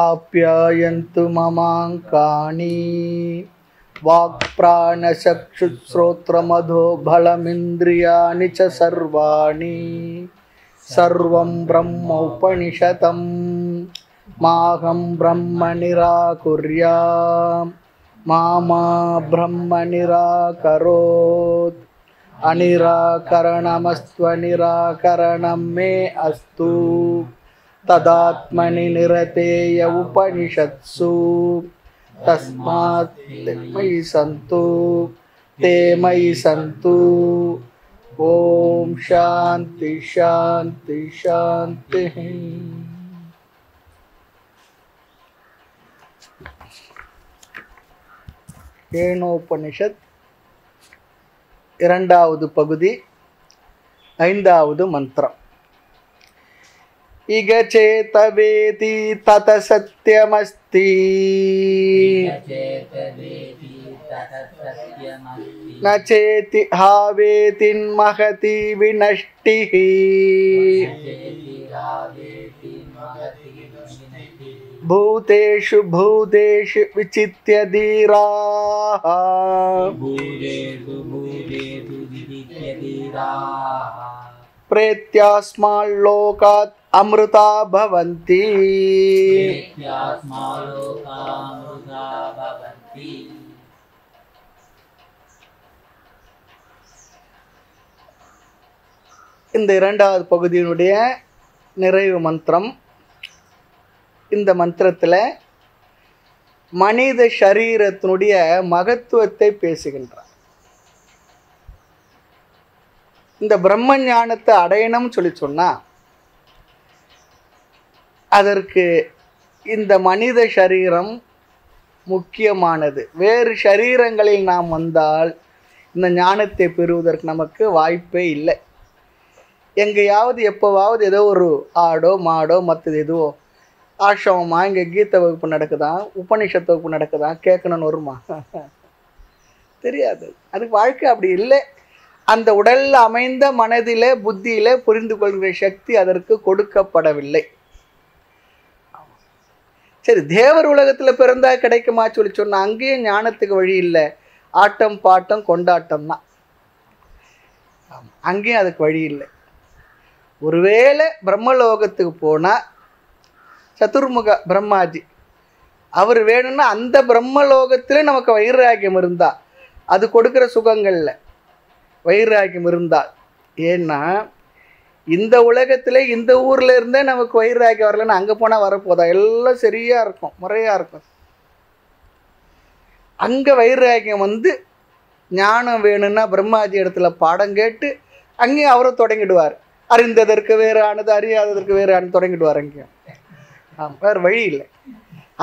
आप्यायन्तु ममाङ्कानि वाक्प्राणचक्षुश्रोत्रमधोफलमिन्द्रियाणि च सर्वाणि सर्वं ब्रह्म उपनिषदं माघं ब्रह्म निराकुर्यां मा ब्रह्म निराकरोत् अनिराकरणमस्त्वनिराकरणं मे अस्तु तदात्मनि निरतेय उपनिषत्सु तस्मात् मयि सन्तु ते मयि सन्तु ஓம் சாந்தி சாந்தி சாந்தி ஏனோபனிஷத் இரண்டாவது பகுதி ஐந்தாவது மந்திரம் इगचेतवेति तत सत्यमस्ति न चेति हावेतिन्महति विनष्टिः भूतेषु भूतेषु विचित्य धीराः प्रेत्यास्माल्लोकात् அமிர்தா பவந்தி இந்த இரண்டாவது பகுதியினுடைய நிறைவு மந்திரம் இந்த மந்திரத்தில் மனித சரீரத்தினுடைய மகத்துவத்தை பேசுகின்றார் இந்த பிரம்ம ஞானத்தை அடையணும்னு சொல்லி சொன்னால் அதற்கு இந்த மனித சரீரம் முக்கியமானது வேறு சரீரங்களில் நாம் வந்தால் இந்த ஞானத்தை பெறுவதற்கு நமக்கு வாய்ப்பே இல்லை எங்கேயாவது எப்போவாவது ஏதோ ஒரு ஆடோ மாடோ மற்றது எதுவோ ஆஷமமாக இங்கே கீத வகுப்பு நடக்குதான் உபனிஷத் வகுப்பு நடக்குதான் கேட்கணும்னு வருமா தெரியாது அது வாழ்க்கை அப்படி இல்லை அந்த உடலில் அமைந்த மனதில் புத்தியில் புரிந்து கொள்கிற சக்தி அதற்கு கொடுக்கப்படவில்லை சரி தேவர் உலகத்தில் பிறந்தால் கிடைக்குமா சொல்லி சொன்னால் அங்கேயும் ஞானத்துக்கு வழி இல்லை ஆட்டம் பாட்டம் கொண்டாட்டம் தான் அங்கேயும் அதுக்கு வழி இல்லை ஒருவேளை பிரம்மலோகத்துக்கு போனால் சதுர்முக பிரம்மாஜி அவர் வேணும்னா அந்த பிரம்மலோகத்தில் நமக்கு வைராக்கியம் இருந்தால் அது கொடுக்குற சுகங்களில் வைராக்கியம் இருந்தால் ஏன்னா இந்த உலகத்தில் இந்த ஊரில் இருந்தே நமக்கு வைராக்கி வரலன்னு அங்கே போனால் வரப்போதா எல்லாம் சரியாக இருக்கும் முறையாக இருக்கும் அங்கே வைராக்கியம் வந்து ஞானம் வேணும்னா பிரம்மாஜி இடத்துல பாடம் கேட்டு அங்கேயும் அவரை தொடங்கிடுவார் அறிந்ததற்கு வேறு ஆனது அறியாததற்கு வேறு ஆனது தொடங்கிடுவார் அங்கேயும் வேறு வழி இல்லை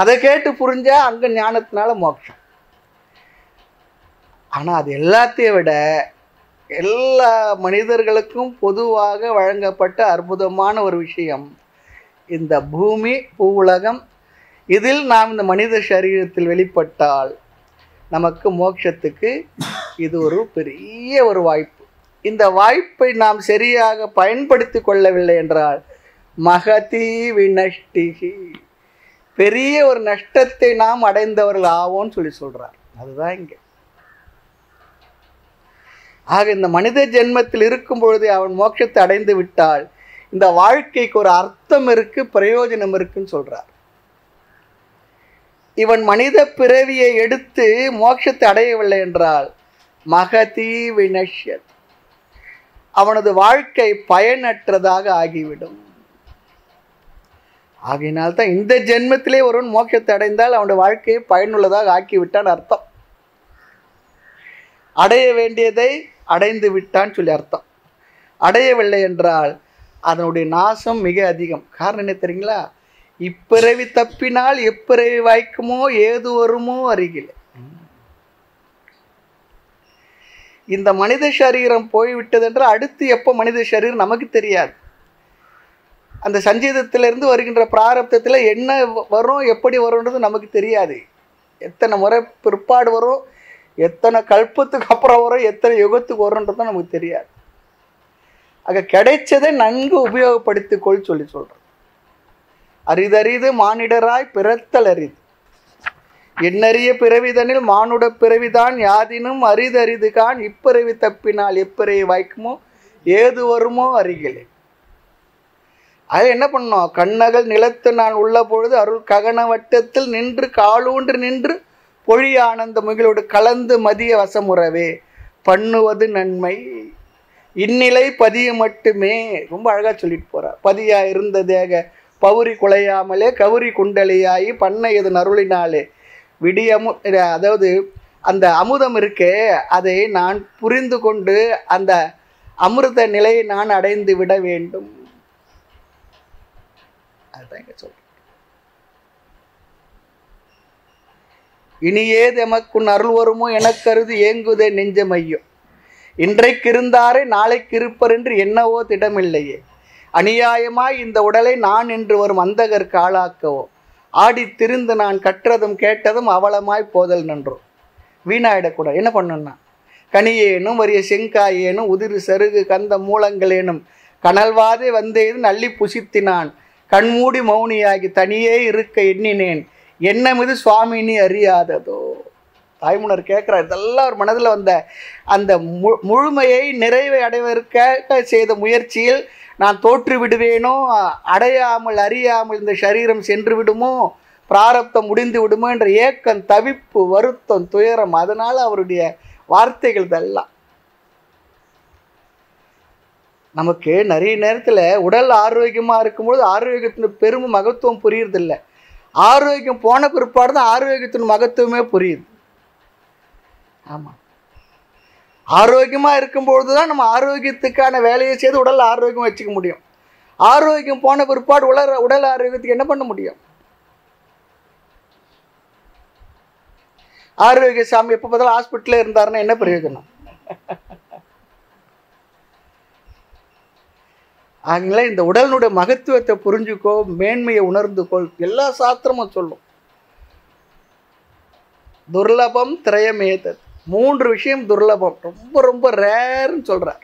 அதை கேட்டு புரிஞ்சால் அங்கே ஞானத்தினால மோட்சம் ஆனால் அது எல்லாத்தையும் விட எல்லா மனிதர்களுக்கும் பொதுவாக வழங்கப்பட்ட அற்புதமான ஒரு விஷயம் இந்த பூமி பூவுலகம் இதில் நாம் இந்த மனித சரீரத்தில் வெளிப்பட்டால் நமக்கு மோட்சத்துக்கு இது ஒரு பெரிய ஒரு வாய்ப்பு இந்த வாய்ப்பை நாம் சரியாக பயன்படுத்தி கொள்ளவில்லை என்றால் மகதி வினஷ்டிகி பெரிய ஒரு நஷ்டத்தை நாம் அடைந்தவர்கள் ஆவோன்னு சொல்லி சொல்கிறார் அதுதான் இங்கே ஆக இந்த மனித ஜென்மத்தில் இருக்கும் பொழுதே அவன் மோட்சத்தை அடைந்து விட்டால் இந்த வாழ்க்கைக்கு ஒரு அர்த்தம் இருக்கு பிரயோஜனம் இருக்குன்னு சொல்றார் இவன் மனித பிறவியை எடுத்து மோட்சத்தை அடையவில்லை என்றால் மகதி வினஷ்யத் அவனது வாழ்க்கை பயனற்றதாக ஆகிவிடும் ஆகையினால் தான் இந்த ஜென்மத்திலே ஒருவன் மோட்சத்தை அடைந்தால் அவனுடைய வாழ்க்கையை பயனுள்ளதாக ஆக்கிவிட்டான் அர்த்தம் அடைய வேண்டியதை அடைந்து விட்டான்னு சொல்லி அர்த்தம் அடையவில்லை என்றால் அதனுடைய நாசம் மிக அதிகம் காரணம் என்ன தெரியுங்களா இப்பிறவி தப்பினால் எப்பிறவி வாய்க்குமோ ஏது வருமோ அருகில் இந்த மனித சரீரம் போய்விட்டது என்றால் அடுத்து எப்போ மனித சரீரம் நமக்கு தெரியாது அந்த சஞ்சீதத்திலிருந்து வருகின்ற பிராரப்தத்தில் என்ன வரும் எப்படி வரும்ன்றது நமக்கு தெரியாது எத்தனை முறை பிற்பாடு வரும் எத்தனை கல்பத்துக்கு அப்புறம் வரும் எத்தனை யுகத்துக்கு வரும்ன்றது நமக்கு தெரியாது ஆக கிடைச்சதை நன்கு உபயோகப்படுத்திக்கொள் சொல்லி சொல்கிறோம் அரிதறிது மானிடராய் பிறத்தல் அரிது எண்ணறிய பிறவிதனில் மானுட பிறவிதான் யாதினும் அரிதறிது இப்பிறவி தப்பினால் எப்பிறவி வாய்க்குமோ ஏது வருமோ அருகிலே அது என்ன பண்ணோம் கண்ணகள் நிலத்து நான் உள்ள பொழுது அருள் ககன வட்டத்தில் நின்று காலூன்று நின்று பொழி ஆனந்தமிகளோடு கலந்து மதிய வசமுறவே பண்ணுவது நன்மை இந்நிலை பதிய மட்டுமே ரொம்ப அழகாக சொல்லிட்டு போகிறார் பதியாக இருந்த தேக பௌரி குலையாமலே கவுரி குண்டலியாகி பண்ண எது நருளினாலே விடியமு அதாவது அந்த அமுதம் இருக்கே அதை நான் புரிந்து கொண்டு அந்த அமிர்த நிலையை நான் அடைந்து விட வேண்டும் அதுதான் இங்கே சொல்கிறேன் இனியேது தெமக்குன் அருள் வருமோ என கருது ஏங்குதே நெஞ்சமையோ இன்றைக்கு இருந்தாரே நாளைக்கு இருப்பர் என்று என்னவோ திடமில்லையே அநியாயமாய் இந்த உடலை நான் என்று வரும் அந்தகருக்கு ஆளாக்கவோ ஆடி திருந்து நான் கற்றதும் கேட்டதும் அவலமாய் போதல் நின்றோம் வீணாயிடக்கூடாது என்ன பண்ணுன்னா கனியேனும் வரிய செங்காயேனும் உதிர் சருகு கந்த மூலங்களேனும் கனல்வாதே வந்தேது நள்ளி புசித்தினான் கண்மூடி மௌனியாகி தனியே இருக்க எண்ணினேன் என்ன மீது சுவாமினி அறியாததோ தாய்மலர் கேட்குறார் இதெல்லாம் ஒரு மனதில் வந்த அந்த மு முழுமையை நிறைவை அடைவதற்காக செய்த முயற்சியில் நான் தோற்று விடுவேனோ அடையாமல் அறியாமல் இந்த சரீரம் சென்று விடுமோ பிராரப்தம் முடிந்து விடுமோ என்ற ஏக்கம் தவிப்பு வருத்தம் துயரம் அதனால் அவருடைய வார்த்தைகள் இதெல்லாம் நமக்கு நிறைய நேரத்தில் உடல் ஆரோக்கியமாக இருக்கும்பொழுது ஆரோக்கியத்தின் பெரும் மகத்துவம் புரியுறதில்லை ஆரோக்கியம் போன பிற்பாடு தான் ஆரோக்கியத்தின் மகத்துவமே புரியுது ஆமாம் ஆரோக்கியமாக இருக்கும்பொழுது தான் நம்ம ஆரோக்கியத்துக்கான வேலையை செய்து உடல் ஆரோக்கியம் வச்சுக்க முடியும் ஆரோக்கியம் போன பிற்பாடு உடல் உடல் ஆரோக்கியத்துக்கு என்ன பண்ண முடியும் ஆரோக்கிய சாமி எப்போ பார்த்தாலும் ஹாஸ்பிட்டல்ல இருந்தாருன்னா என்ன பிரயோஜனம் அதனால இந்த உடலினுடைய மகத்துவத்தை புரிஞ்சுக்கோ மேன்மையை உணர்ந்துக்கோ எல்லா சாஸ்திரமும் சொல்லும் துர்லபம் திரையமேத மூன்று விஷயம் துர்லபம் ரொம்ப ரொம்ப ரேர்னு சொல்கிறார்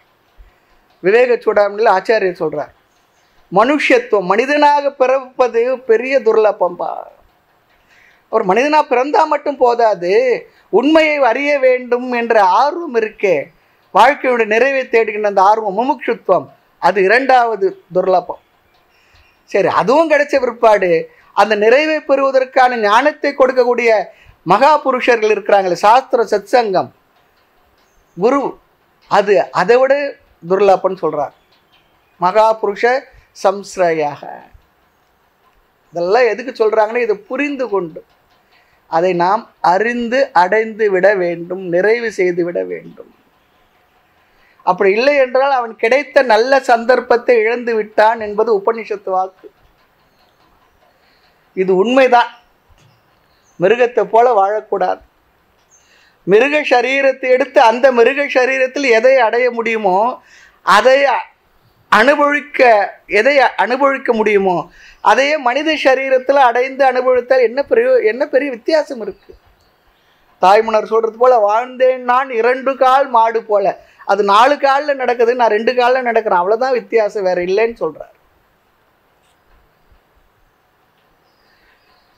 விவேக சூடாமில் ஆச்சாரியர் சொல்கிறார் மனுஷத்துவம் மனிதனாக பிறப்பது பெரிய துர்லபம்பா அவர் மனிதனாக பிறந்தால் மட்டும் போதாது உண்மையை அறிய வேண்டும் என்ற ஆர்வம் இருக்கே வாழ்க்கையுடைய நிறைவை தேடுகின்ற அந்த ஆர்வம் முமுக்ஷுத்வம் அது இரண்டாவது துர்லபம் சரி அதுவும் கிடைச்ச பிற்பாடு அந்த நிறைவை பெறுவதற்கான ஞானத்தை கொடுக்கக்கூடிய மகா புருஷர்கள் இருக்கிறாங்களே சாஸ்திர சத்சங்கம் குரு அது அதை விட துர்லபம்னு சொல்கிறார் மகா புருஷ சம்ஸ்ரயாக இதெல்லாம் எதுக்கு சொல்கிறாங்கன்னு இதை புரிந்து கொண்டு அதை நாம் அறிந்து அடைந்து விட வேண்டும் நிறைவு செய்து விட வேண்டும் அப்படி இல்லை என்றால் அவன் கிடைத்த நல்ல சந்தர்ப்பத்தை இழந்து விட்டான் என்பது உபனிஷத்து வாக்கு இது உண்மைதான் மிருகத்தை போல வாழக்கூடாது மிருக சரீரத்தை எடுத்து அந்த மிருக சரீரத்தில் எதை அடைய முடியுமோ அதை அனுபவிக்க எதை அனுபவிக்க முடியுமோ அதையே மனித சரீரத்தில் அடைந்து அனுபவித்தால் என்ன பெரிய என்ன பெரிய வித்தியாசம் இருக்குது தாய்மலர் சொல்கிறது போல் வாழ்ந்தேன் நான் இரண்டு கால் மாடு போல அது நாலு காலில் நடக்குது நான் ரெண்டு காலில் நடக்கிறேன் அவ்வளோதான் வித்தியாசம் வேறு இல்லைன்னு சொல்கிறார்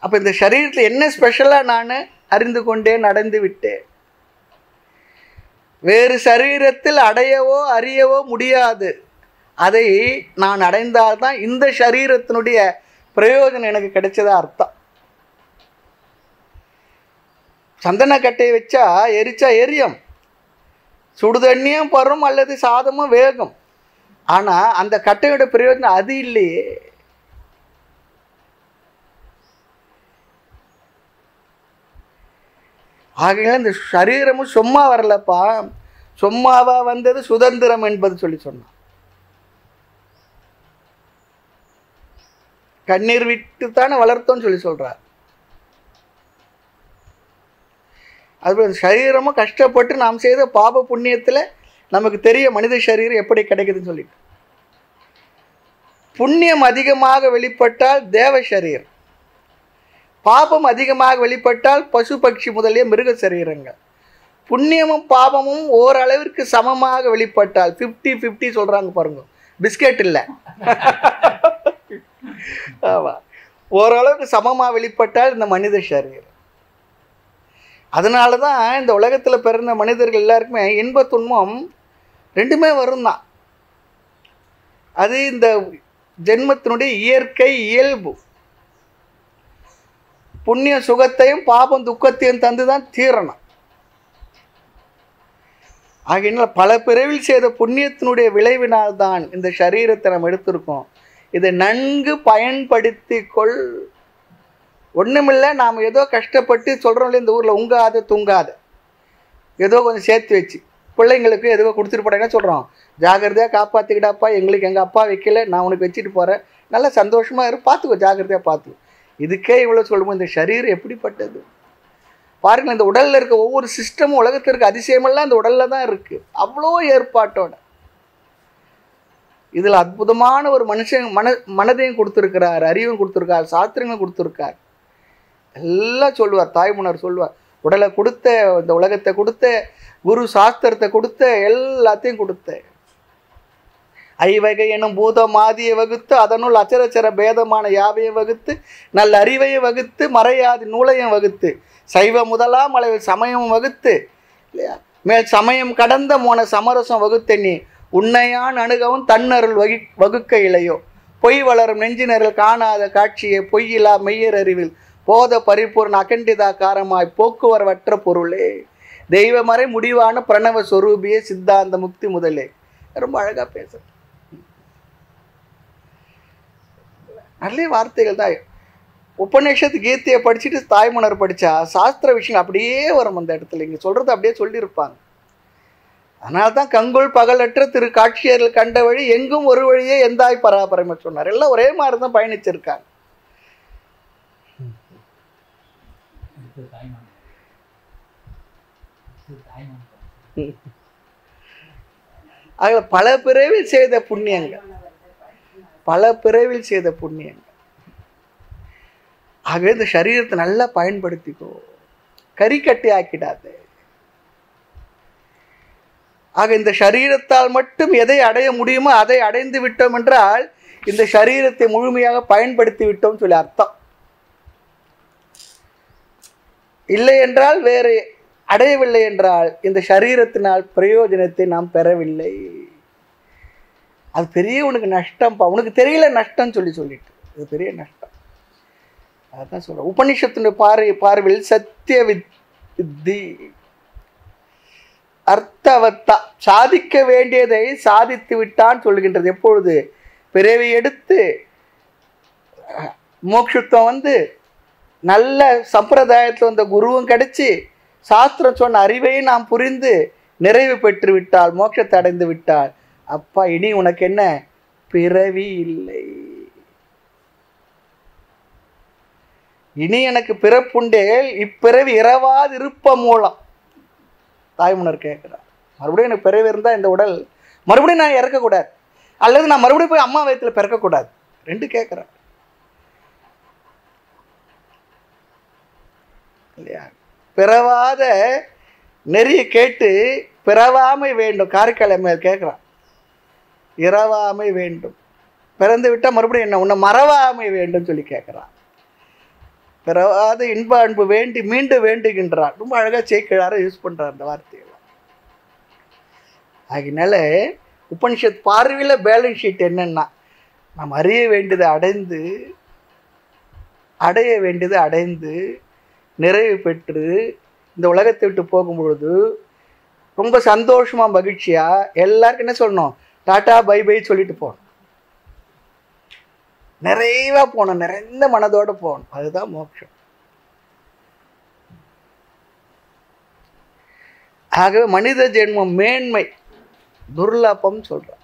அப்போ இந்த சரீரத்தில் என்ன ஸ்பெஷலாக நான் அறிந்து கொண்டே நடந்து விட்டேன் வேறு சரீரத்தில் அடையவோ அறியவோ முடியாது அதை நான் அடைந்தால்தான் இந்த சரீரத்தினுடைய பிரயோஜனம் எனக்கு கிடைச்சதா அர்த்தம் சந்தனக்கட்டையை வச்சா எரிச்சா எரியும் சுடுதண்ணியும் பரும் அல்லது சாதமும் வேகும் ஆனால் அந்த கட்டையோட பிரயோஜனம் அது இல்லையே ஆகையினால் இந்த சரீரமும் சும்மா வரலப்பா சும்மாவா வந்தது சுதந்திரம் என்பது சொல்லி சொன்னான் கண்ணீர் விட்டு தானே வளர்த்தோன்னு சொல்லி சொல்கிறார் அது சரீரமும் கஷ்டப்பட்டு நாம் செய்த பாப புண்ணியத்தில் நமக்கு தெரிய மனித சரீரம் எப்படி கிடைக்குதுன்னு சொல்லிட்டு புண்ணியம் அதிகமாக வெளிப்பட்டால் தேவ சரீரம் பாபம் அதிகமாக வெளிப்பட்டால் பசு பட்சி முதலிய மிருக சரீரங்கள் புண்ணியமும் பாபமும் ஓரளவிற்கு சமமாக வெளிப்பட்டால் ஃபிஃப்டி ஃபிஃப்டி சொல்கிறாங்க பாருங்க பிஸ்கெட் இல்லை ஆமாம் ஓரளவுக்கு சமமாக வெளிப்பட்டால் இந்த மனித சரீரம் அதனால தான் இந்த உலகத்தில் பிறந்த மனிதர்கள் எல்லாருக்குமே இன்ப துன்பம் ரெண்டுமே வரும் தான் அது இந்த ஜென்மத்தினுடைய இயற்கை இயல்பு புண்ணிய சுகத்தையும் பாபம் துக்கத்தையும் தந்து தான் தீரணும் ஆகையினால் பல பிறவில் செய்த புண்ணியத்தினுடைய விளைவினால் தான் இந்த சரீரத்தை நம்ம எடுத்திருக்கோம் இதை நன்கு பயன்படுத்தி கொள் ஒன்றுமில்லை நாம் ஏதோ கஷ்டப்பட்டு சொல்கிறோம்ல இந்த ஊரில் உங்காத தூங்காத ஏதோ கொஞ்சம் சேர்த்து வச்சு பிள்ளைங்களுக்கு எதுவோ கொடுத்துட்டு போறேன்னு சொல்கிறோம் ஜாகிரதையாக காப்பாற்றிக்கிட்டாப்பா எங்களுக்கு எங்கள் அப்பா வைக்கல நான் உனக்கு வச்சுட்டு போகிறேன் நல்லா சந்தோஷமாக இரு பார்த்துக்கோ ஜாகிரதையாக பார்த்துக்கோ இதுக்கே இவ்வளோ சொல்லும்போது இந்த சரீரம் எப்படிப்பட்டது பாருங்கள் இந்த உடலில் இருக்க ஒவ்வொரு சிஸ்டமும் உலகத்தில் இருக்க அதிசயமெல்லாம் இந்த உடலில் தான் இருக்குது அவ்வளோ ஏற்பாட்டோட இதில் அற்புதமான ஒரு மனுஷன் மன மனதையும் கொடுத்துருக்கிறார் அறிவும் கொடுத்துருக்கார் சாத்திரங்களும் கொடுத்துருக்கார் எல்லாம் சொல்லுவார் தாய்மன்னர் சொல்லுவார் உடலை கொடுத்த இந்த உலகத்தை கொடுத்த குரு சாஸ்திரத்தை கொடுத்த எல்லாத்தையும் கொடுத்த ஐவகை எனும் பூத மாதியை வகுத்து அதனுள் அச்சரச்சர பேதமான யாவையும் வகுத்து நல்ல அறிவையும் வகுத்து மறையாதி நூலையும் வகுத்து சைவ முதலாம் அளவில் சமயம் வகுத்து இல்லையா மேல் சமயம் கடந்த போன சமரசம் வகுத்த நீ உன்னையான் அணுகவும் தன்னருள் வகி வகுக்க இலையோ பொய் வளரும் நெஞ்சினரில் காணாத காட்சியை பொய்யிலா மெய்யர் அறிவில் போத பரிபூர்ண அகண்டிதா காரமாய் போக்குவரவற்ற பொருளே தெய்வமறை முடிவான பிரணவ சொரூபிய சித்தாந்த முக்தி முதலே ரொம்ப அழகாக பேச நல்ல வார்த்தைகள் தான் உபநிஷத்து கீதையை படிச்சுட்டு தாய்மணர் படித்தா சாஸ்திர விஷயம் அப்படியே வரும் அந்த இடத்துல இங்கே சொல்கிறது அப்படியே சொல்லியிருப்பாங்க அதனால தான் கங்குள் பகலற்ற திரு காட்சியர்கள் கண்ட வழி எங்கும் ஒரு வழியே எந்தாய் பராபரமே சொன்னார் எல்லாம் ஒரே மாதிரி தான் பயணிச்சிருக்காங்க திரு பல பிறவில் செய்த புண்ணியங்கள் பல பிறவில் செய்த புண்ணியங்கள் ஆகவே இந்த சரீரத்தை நல்லா பயன்படுத்திக்கோ கட்டி ஆக்கிடாது ஆக இந்த சரீரத்தால் மட்டும் எதை அடைய முடியுமோ அதை அடைந்து விட்டோம் என்றால் இந்த சரீரத்தை முழுமையாக பயன்படுத்தி விட்டோம் சொல்லி அர்த்தம் இல்லை என்றால் வேறு அடையவில்லை என்றால் இந்த சரீரத்தினால் பிரயோஜனத்தை நாம் பெறவில்லை அது பெரிய உனக்கு நஷ்டம் உனக்கு தெரியல நஷ்டம் சொல்லி சொல்லிட்டு அது பெரிய நஷ்டம் அதான் சொல்கிறேன் உபனிஷத்தினுடைய பார்வை பார்வையில் சத்திய வித்தி அர்த்தவத்தா சாதிக்க வேண்டியதை சாதித்து விட்டான் சொல்கின்றது எப்பொழுது பிறவி எடுத்து மோட்சத்துவம் வந்து நல்ல சம்பிரதாயத்தில் வந்த குருவும் கிடச்சி சாஸ்திரம் சொன்ன அறிவையும் நாம் புரிந்து நிறைவு பெற்று விட்டால் மோட்சத்தை அடைந்து விட்டால் அப்பா இனி உனக்கு என்ன பிறவி இல்லை இனி எனக்கு பிறப்புண்டேல் இப்பிறவி இரவாது இருப்ப மூலம் தாய்மன்னர் கேட்குறார் மறுபடியும் எனக்கு பிறவி இருந்தால் இந்த உடல் மறுபடியும் நான் இறக்கக்கூடாது அல்லது நான் மறுபடியும் போய் அம்மா வயத்தில் பிறக்கக்கூடாது ரெண்டு கேட்குறேன் இல்லையா பிறவாத நெறிய கேட்டு பிறவாமை வேண்டும் காரைக்கால் கேட்குறான் இரவாமை வேண்டும் பிறந்து விட்டால் மறுபடியும் என்ன உன்னை மறவாமை வேண்டும் சொல்லி கேட்குறான் பிறவாத இன்ப அன்பு வேண்டி மீண்டும் வேண்டுகின்றான் ரொம்ப அழகாக சேக்கிழார யூஸ் பண்ணுறார் அந்த வார்த்தையெல்லாம் அதனால உபனிஷத் பார்வையில் பேலன்ஸ் ஷீட் என்னென்னா நாம் அறிய வேண்டியதை அடைந்து அடைய வேண்டியதை அடைந்து நிறைவு பெற்று இந்த உலகத்தை விட்டு போகும்பொழுது ரொம்ப சந்தோஷமாக மகிழ்ச்சியாக எல்லாருக்கும் என்ன சொல்லணும் டாட்டா பை பை சொல்லிட்டு போகணும் நிறைவாக போனோம் நிறைந்த மனதோடு போகணும் அதுதான் மோட்சம் ஆகவே மனித ஜென்மம் மேன்மை துர்லபம் சொல்கிறார்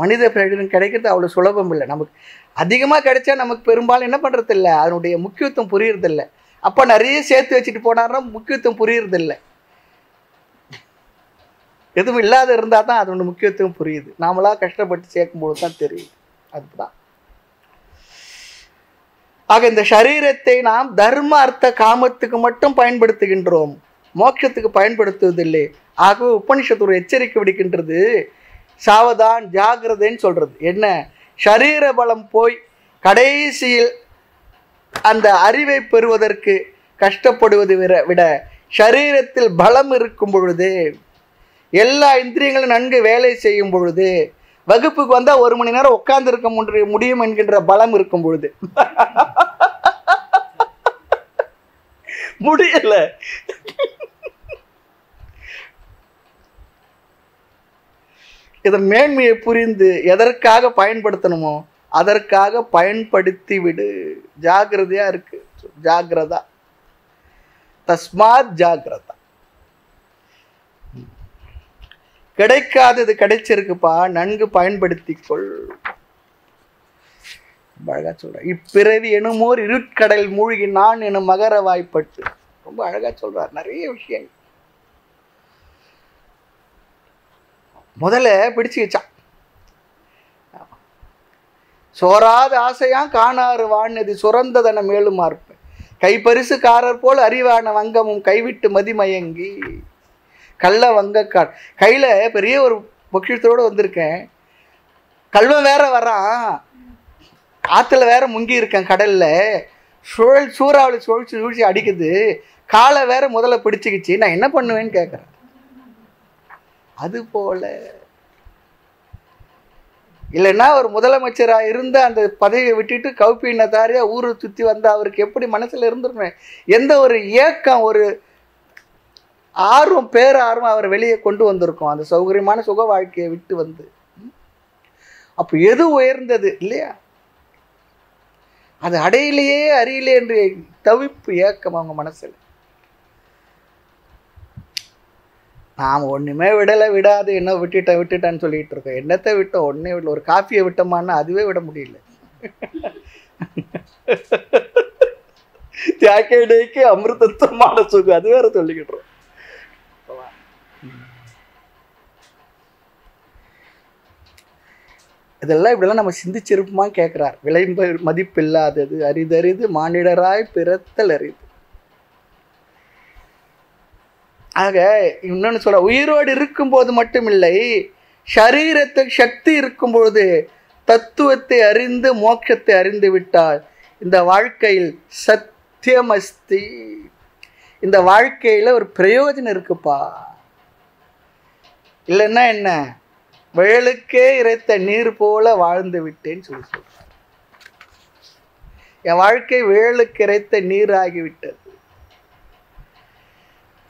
மனித பிரகடனம் கிடைக்கிறது அவ்வளோ சுலபம் இல்லை நமக்கு அதிகமாக கிடைச்சா நமக்கு பெரும்பாலும் என்ன இல்லை அதனுடைய முக்கியத்துவம் புரியறதில்ல அப்போ நிறைய சேர்த்து வச்சுட்டு போனார்னா முக்கியத்துவம் புரியறதில்ல எதுவும் இல்லாத இருந்தால் தான் அதனோட முக்கியத்துவம் புரியுது நாமளாக கஷ்டப்பட்டு சேர்க்கும்போது தான் தெரியுது அதுதான் ஆக இந்த சரீரத்தை நாம் தர்ம அர்த்த காமத்துக்கு மட்டும் பயன்படுத்துகின்றோம் மோட்சத்துக்கு பயன்படுத்துவதில்லை ஆகவே உபனிஷத்து ஒரு எச்சரிக்கை விடுக்கின்றது சாவதான் ஜாகிரதைன்னு சொல்கிறது என்ன சரீர பலம் போய் கடைசியில் அந்த அறிவை பெறுவதற்கு கஷ்டப்படுவது விட சரீரத்தில் பலம் இருக்கும் பொழுது எல்லா இந்திரியங்களும் நன்கு வேலை செய்யும் பொழுது வகுப்புக்கு வந்தால் ஒரு மணி நேரம் உட்கார்ந்துருக்க முடியும் என்கின்ற பலம் இருக்கும் பொழுது முடியலை இதன் மேன்மையை புரிந்து எதற்காக பயன்படுத்தணுமோ அதற்காக பயன்படுத்தி விடு ஜாகிரதையா இருக்கு ஜாகிரதா தஸ்மாத் ஜாகிரதா கிடைக்காதது கிடைச்சிருக்குப்பா நன்கு பயன்படுத்திக்கொள் அழகா சொல்ற இப்பிறவி ஓர் இருக்கடல் மூழ்கி நான் எனும் மகர வாய்ப்பட்டு ரொம்ப அழகா சொல்கிறார் நிறைய விஷயங்கள் முதல்ல பிடிச்சு வச்சான் சோறாத ஆசையாம் காணாறு வாழ்நதி சுரந்ததன மேலும் கைப்பரிசு கைப்பரிசுக்காரர் போல் அறிவான வங்கமும் கைவிட்டு மதிமயங்கி கள்ள வங்கக்கார் கையில் பெரிய ஒரு பொக்கிஷத்தோடு வந்திருக்கேன் கல்வன் வேற வரான் ஆற்றுல வேற முங்கி இருக்கேன் கடலில் சுழல் சூறாவளி சுழற்சி சூழ்ச்சி அடிக்குது காலை வேற முதல்ல பிடிச்சிக்கிச்சு நான் என்ன பண்ணுவேன்னு கேட்குறேன் அதுபோல் இல்லைன்னா ஒரு முதலமைச்சராக இருந்து அந்த பதவியை விட்டுட்டு கவுப்பின தாரியாக ஊரை சுற்றி வந்த அவருக்கு எப்படி மனசில் இருந்துருமே எந்த ஒரு ஏக்கம் ஒரு ஆர்வம் பேரார்வம் ஆர்வம் அவர் வெளியே கொண்டு வந்திருக்கோம் அந்த சௌகரியமான சுக வாழ்க்கையை விட்டு வந்து அப்போ எது உயர்ந்தது இல்லையா அது அடையிலேயே அறியலே என்று தவிப்பு ஏக்கம் அவங்க மனசில் நாம் ஒன்றுமே விடலை விடாது என்ன விட்டுட்டேன் விட்டுட்டேன்னு சொல்லிட்டு இருக்கோம் என்னத்தை விட்டோம் ஒன்றே விடல ஒரு காஃபியை விட்டோமான்னு அதுவே விட முடியல தியாக்கேடைக்கு அமிர்தத்துவமான சுகு அது வேற சொல்லிக்கிட்டுரும் இதெல்லாம் இப்படிலாம் நம்ம சிந்திச்சிருப்போமா கேட்குறார் விலை இல்லாதது அரிதறிது மானிடராய் பிறத்தல் அறிது ஆக இன்னொன்று சொல்ல உயிரோடு இருக்கும்போது மட்டுமில்லை சரீரத்துக்கு சக்தி இருக்கும்பொழுது தத்துவத்தை அறிந்து மோட்சத்தை அறிந்து விட்டால் இந்த வாழ்க்கையில் சத்தியமஸ்தி இந்த வாழ்க்கையில் ஒரு பிரயோஜனம் இருக்குப்பா இல்லைன்னா என்ன வயலுக்கே இறைத்த நீர் போல வாழ்ந்து விட்டேன்னு சொல்லி சொல்கிறார் என் வாழ்க்கை வேலுக்கு இறைத்த நீர் ஆகிவிட்டது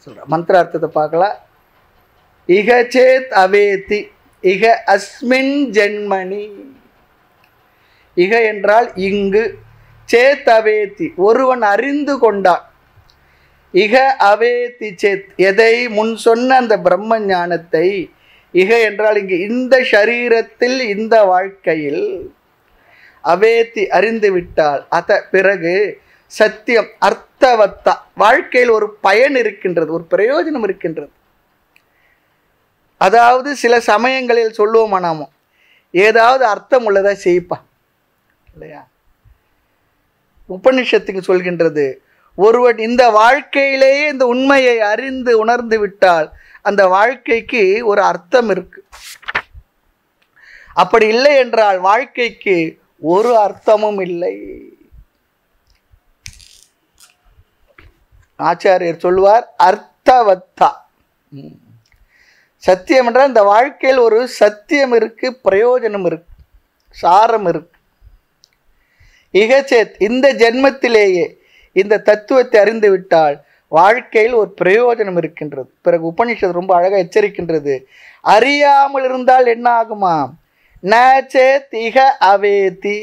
சொல்கிறேன் மந்திர அர்த்தத்தை பார்க்கலாம் இகச்சேத் அவேத்தி இக அஸ்மின் ஜென்மணி இக என்றால் இங்கு சேத் அவேத்தி ஒருவன் அறிந்து கொண்டான் இக அவேத்தி சேத் எதை முன் சொன்ன அந்த பிரம்ம ஞானத்தை இக என்றால் இங்கு இந்த ஷரீரத்தில் இந்த வாழ்க்கையில் அவேத்தி அறிந்து விட்டால் அத பிறகு சத்தியம் அர்த்த அர்த்தவத்தா வாழ்க்கையில் ஒரு பயன் இருக்கின்றது ஒரு பிரயோஜனம் இருக்கின்றது அதாவது சில சமயங்களில் சொல்லுவோமா நாமோ ஏதாவது அர்த்தம் உள்ளதாக செய்ப்பா இல்லையா உபநிஷத்துக்கு சொல்கின்றது ஒருவன் இந்த வாழ்க்கையிலேயே இந்த உண்மையை அறிந்து உணர்ந்து விட்டால் அந்த வாழ்க்கைக்கு ஒரு அர்த்தம் இருக்கு அப்படி இல்லை என்றால் வாழ்க்கைக்கு ஒரு அர்த்தமும் இல்லை ஆச்சாரியர் சொல்லுவார் அர்த்தவத்தா சத்தியம் என்றால் இந்த வாழ்க்கையில் ஒரு சத்தியம் இருக்குது பிரயோஜனம் இருக்கு சாரம் இருக்கு இகச்சேத் இந்த ஜென்மத்திலேயே இந்த தத்துவத்தை அறிந்துவிட்டால் வாழ்க்கையில் ஒரு பிரயோஜனம் இருக்கின்றது பிறகு உபனிஷத் ரொம்ப அழகாக எச்சரிக்கின்றது அறியாமல் இருந்தால் என்ன ஆகுமா ந சேத் இக அவேதி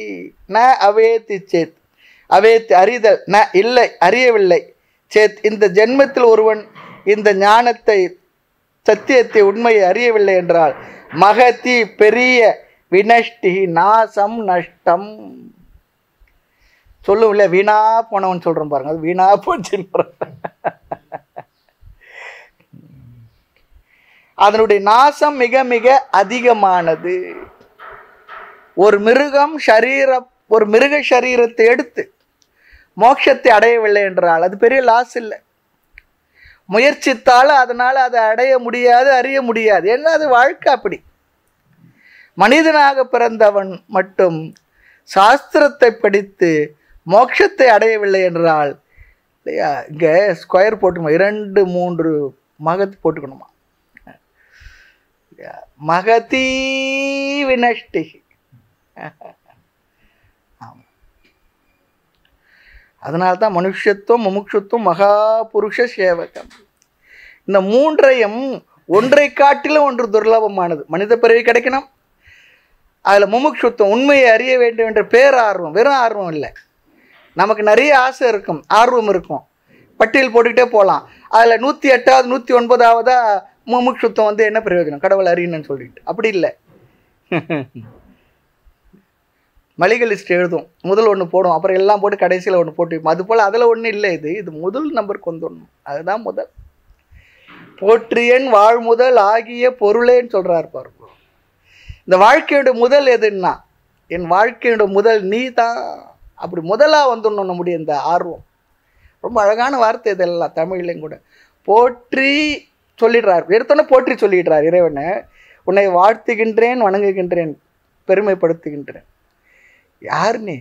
ந அவேதி சேத் அவேத்தி அறிதல் ந இல்லை அறியவில்லை சேத் இந்த ஜென்மத்தில் ஒருவன் இந்த ஞானத்தை சத்தியத்தை உண்மையை அறியவில்லை என்றால் மகதி பெரிய வினஷ்டி நாசம் நஷ்டம் சொல்லும் இல்லை வீணா போனவன் சொல்கிறோம் பாருங்க அது வீணா போச்சு அதனுடைய நாசம் மிக மிக அதிகமானது ஒரு மிருகம் ஷரீர ஒரு மிருக சரீரத்தை எடுத்து மோட்சத்தை அடையவில்லை என்றால் அது பெரிய லாஸ் இல்லை முயற்சித்தாலும் அதனால் அதை அடைய முடியாது அறிய முடியாது என்ன அது வாழ்க்கை அப்படி மனிதனாக பிறந்தவன் மட்டும் சாஸ்திரத்தை படித்து மோட்சத்தை அடையவில்லை என்றால் இல்லையா இங்கே ஸ்கொயர் போட்டுக்கணும் இரண்டு மூன்று மகத்து போட்டுக்கணுமா மகதீ வினஷ்டி அதனால்தான் தான் மனுஷத்துவம் முமுட்சுத்துவம் மகா புருஷ சேவகம் இந்த மூன்றையும் ஒன்றை காட்டிலும் ஒன்று துர்லபமானது மனித பிறவி கிடைக்கணும் அதில் முமுட்சுத்துவம் உண்மையை அறிய வேண்டும் என்ற பேரார்வம் வெறும் ஆர்வம் இல்லை நமக்கு நிறைய ஆசை இருக்கும் ஆர்வம் இருக்கும் பட்டியல் போட்டுக்கிட்டே போகலாம் அதில் நூற்றி எட்டாவது நூற்றி ஒன்பதாவதாக முமுட்சுத்துவம் வந்து என்ன பிரயோஜனம் கடவுள் அறியணும்னு சொல்லிட்டு அப்படி இல்லை மளிகை லிஸ்ட் எழுதும் முதல் ஒன்று போடும் அப்புறம் எல்லாம் போட்டு கடைசியில் ஒன்று போட்டு அது அதுபோல் அதில் ஒன்றும் இல்லை இது இது முதல் நம்பருக்கு வந்துடணும் அதுதான் முதல் போற்றியன் வாழ்முதல் ஆகிய பொருளேன்னு சொல்கிறார் பாருங்க இந்த வாழ்க்கையோட முதல் எதுன்னா என் வாழ்க்கையோட முதல் நீ தான் அப்படி முதலாக வந்துடணும் நம்முடைய இந்த ஆர்வம் ரொம்ப அழகான வார்த்தை இதெல்லாம் தமிழ்லையும் கூட போற்றி சொல்லிடுறார் எடுத்தோன்னே போற்றி சொல்லிடுறார் இறைவனை உன்னை வாழ்த்துகின்றேன் வணங்குகின்றேன் பெருமைப்படுத்துகின்றேன் யாருனே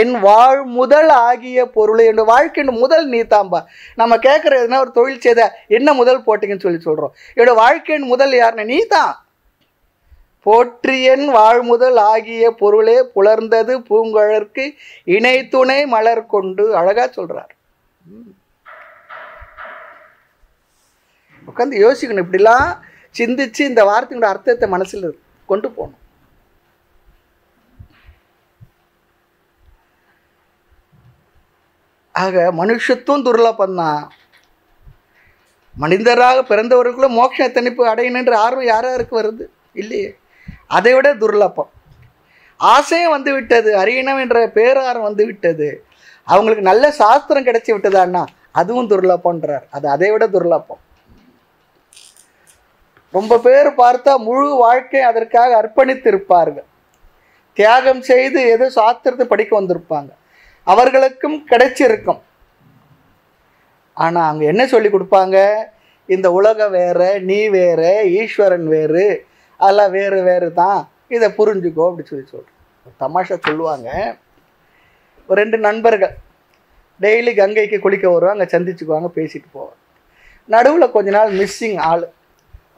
என் வாழ் முதல் ஆகிய பொருளை என் வாழ்க்கையின் முதல் நீ தாம்பா நம்ம கேட்குற எதுனா ஒரு தொழில் செய்த என்ன முதல் போட்டிங்கன்னு சொல்லி சொல்கிறோம் என்னோட வாழ்க்கையின் முதல் யாருனே நீ தான் போற்றியன் வாழ்முதல் ஆகிய பொருளே புலர்ந்தது பூங்கழற்கு இணை துணை மலர் கொண்டு அழகாக சொல்கிறார் உட்காந்து யோசிக்கணும் இப்படிலாம் சிந்திச்சு இந்த வார்த்தையோட அர்த்தத்தை மனசில் கொண்டு போகணும் ஆக மனுஷத்துவம் துர்லபம் தான் மனிதராக பிறந்தவர்களும் மோட்ச தனிப்பு அடையணுன்ற ஆர்வம் யார் யாருக்கு வருது இல்லையே அதை விட துர்லபம் ஆசையும் வந்து விட்டது அரியணம் என்ற பேராரம் வந்து விட்டது அவங்களுக்கு நல்ல சாஸ்திரம் கிடைச்சி விட்டதான்னா அதுவும் துர்லபன்றார் அது அதை விட துர்லபம் ரொம்ப பேர் பார்த்தா முழு வாழ்க்கை அதற்காக அர்ப்பணித்து இருப்பார்கள் தியாகம் செய்து ஏதோ சாஸ்திரத்தை படிக்க வந்திருப்பாங்க அவர்களுக்கும் கிடைச்சிருக்கும் ஆனால் அங்கே என்ன சொல்லி கொடுப்பாங்க இந்த உலகம் வேறு நீ வேறு ஈஸ்வரன் வேறு அதெல்லாம் வேறு வேறு தான் இதை புரிஞ்சுக்கோ அப்படின்னு சொல்லி சொல்கிறேன் தமாஷா சொல்லுவாங்க ஒரு ரெண்டு நண்பர்கள் டெய்லி கங்கைக்கு குளிக்க வருவாங்க அங்கே சந்திச்சுக்குவாங்க பேசிட்டு போவாங்க நடுவில் கொஞ்ச நாள் மிஸ்ஸிங் ஆள்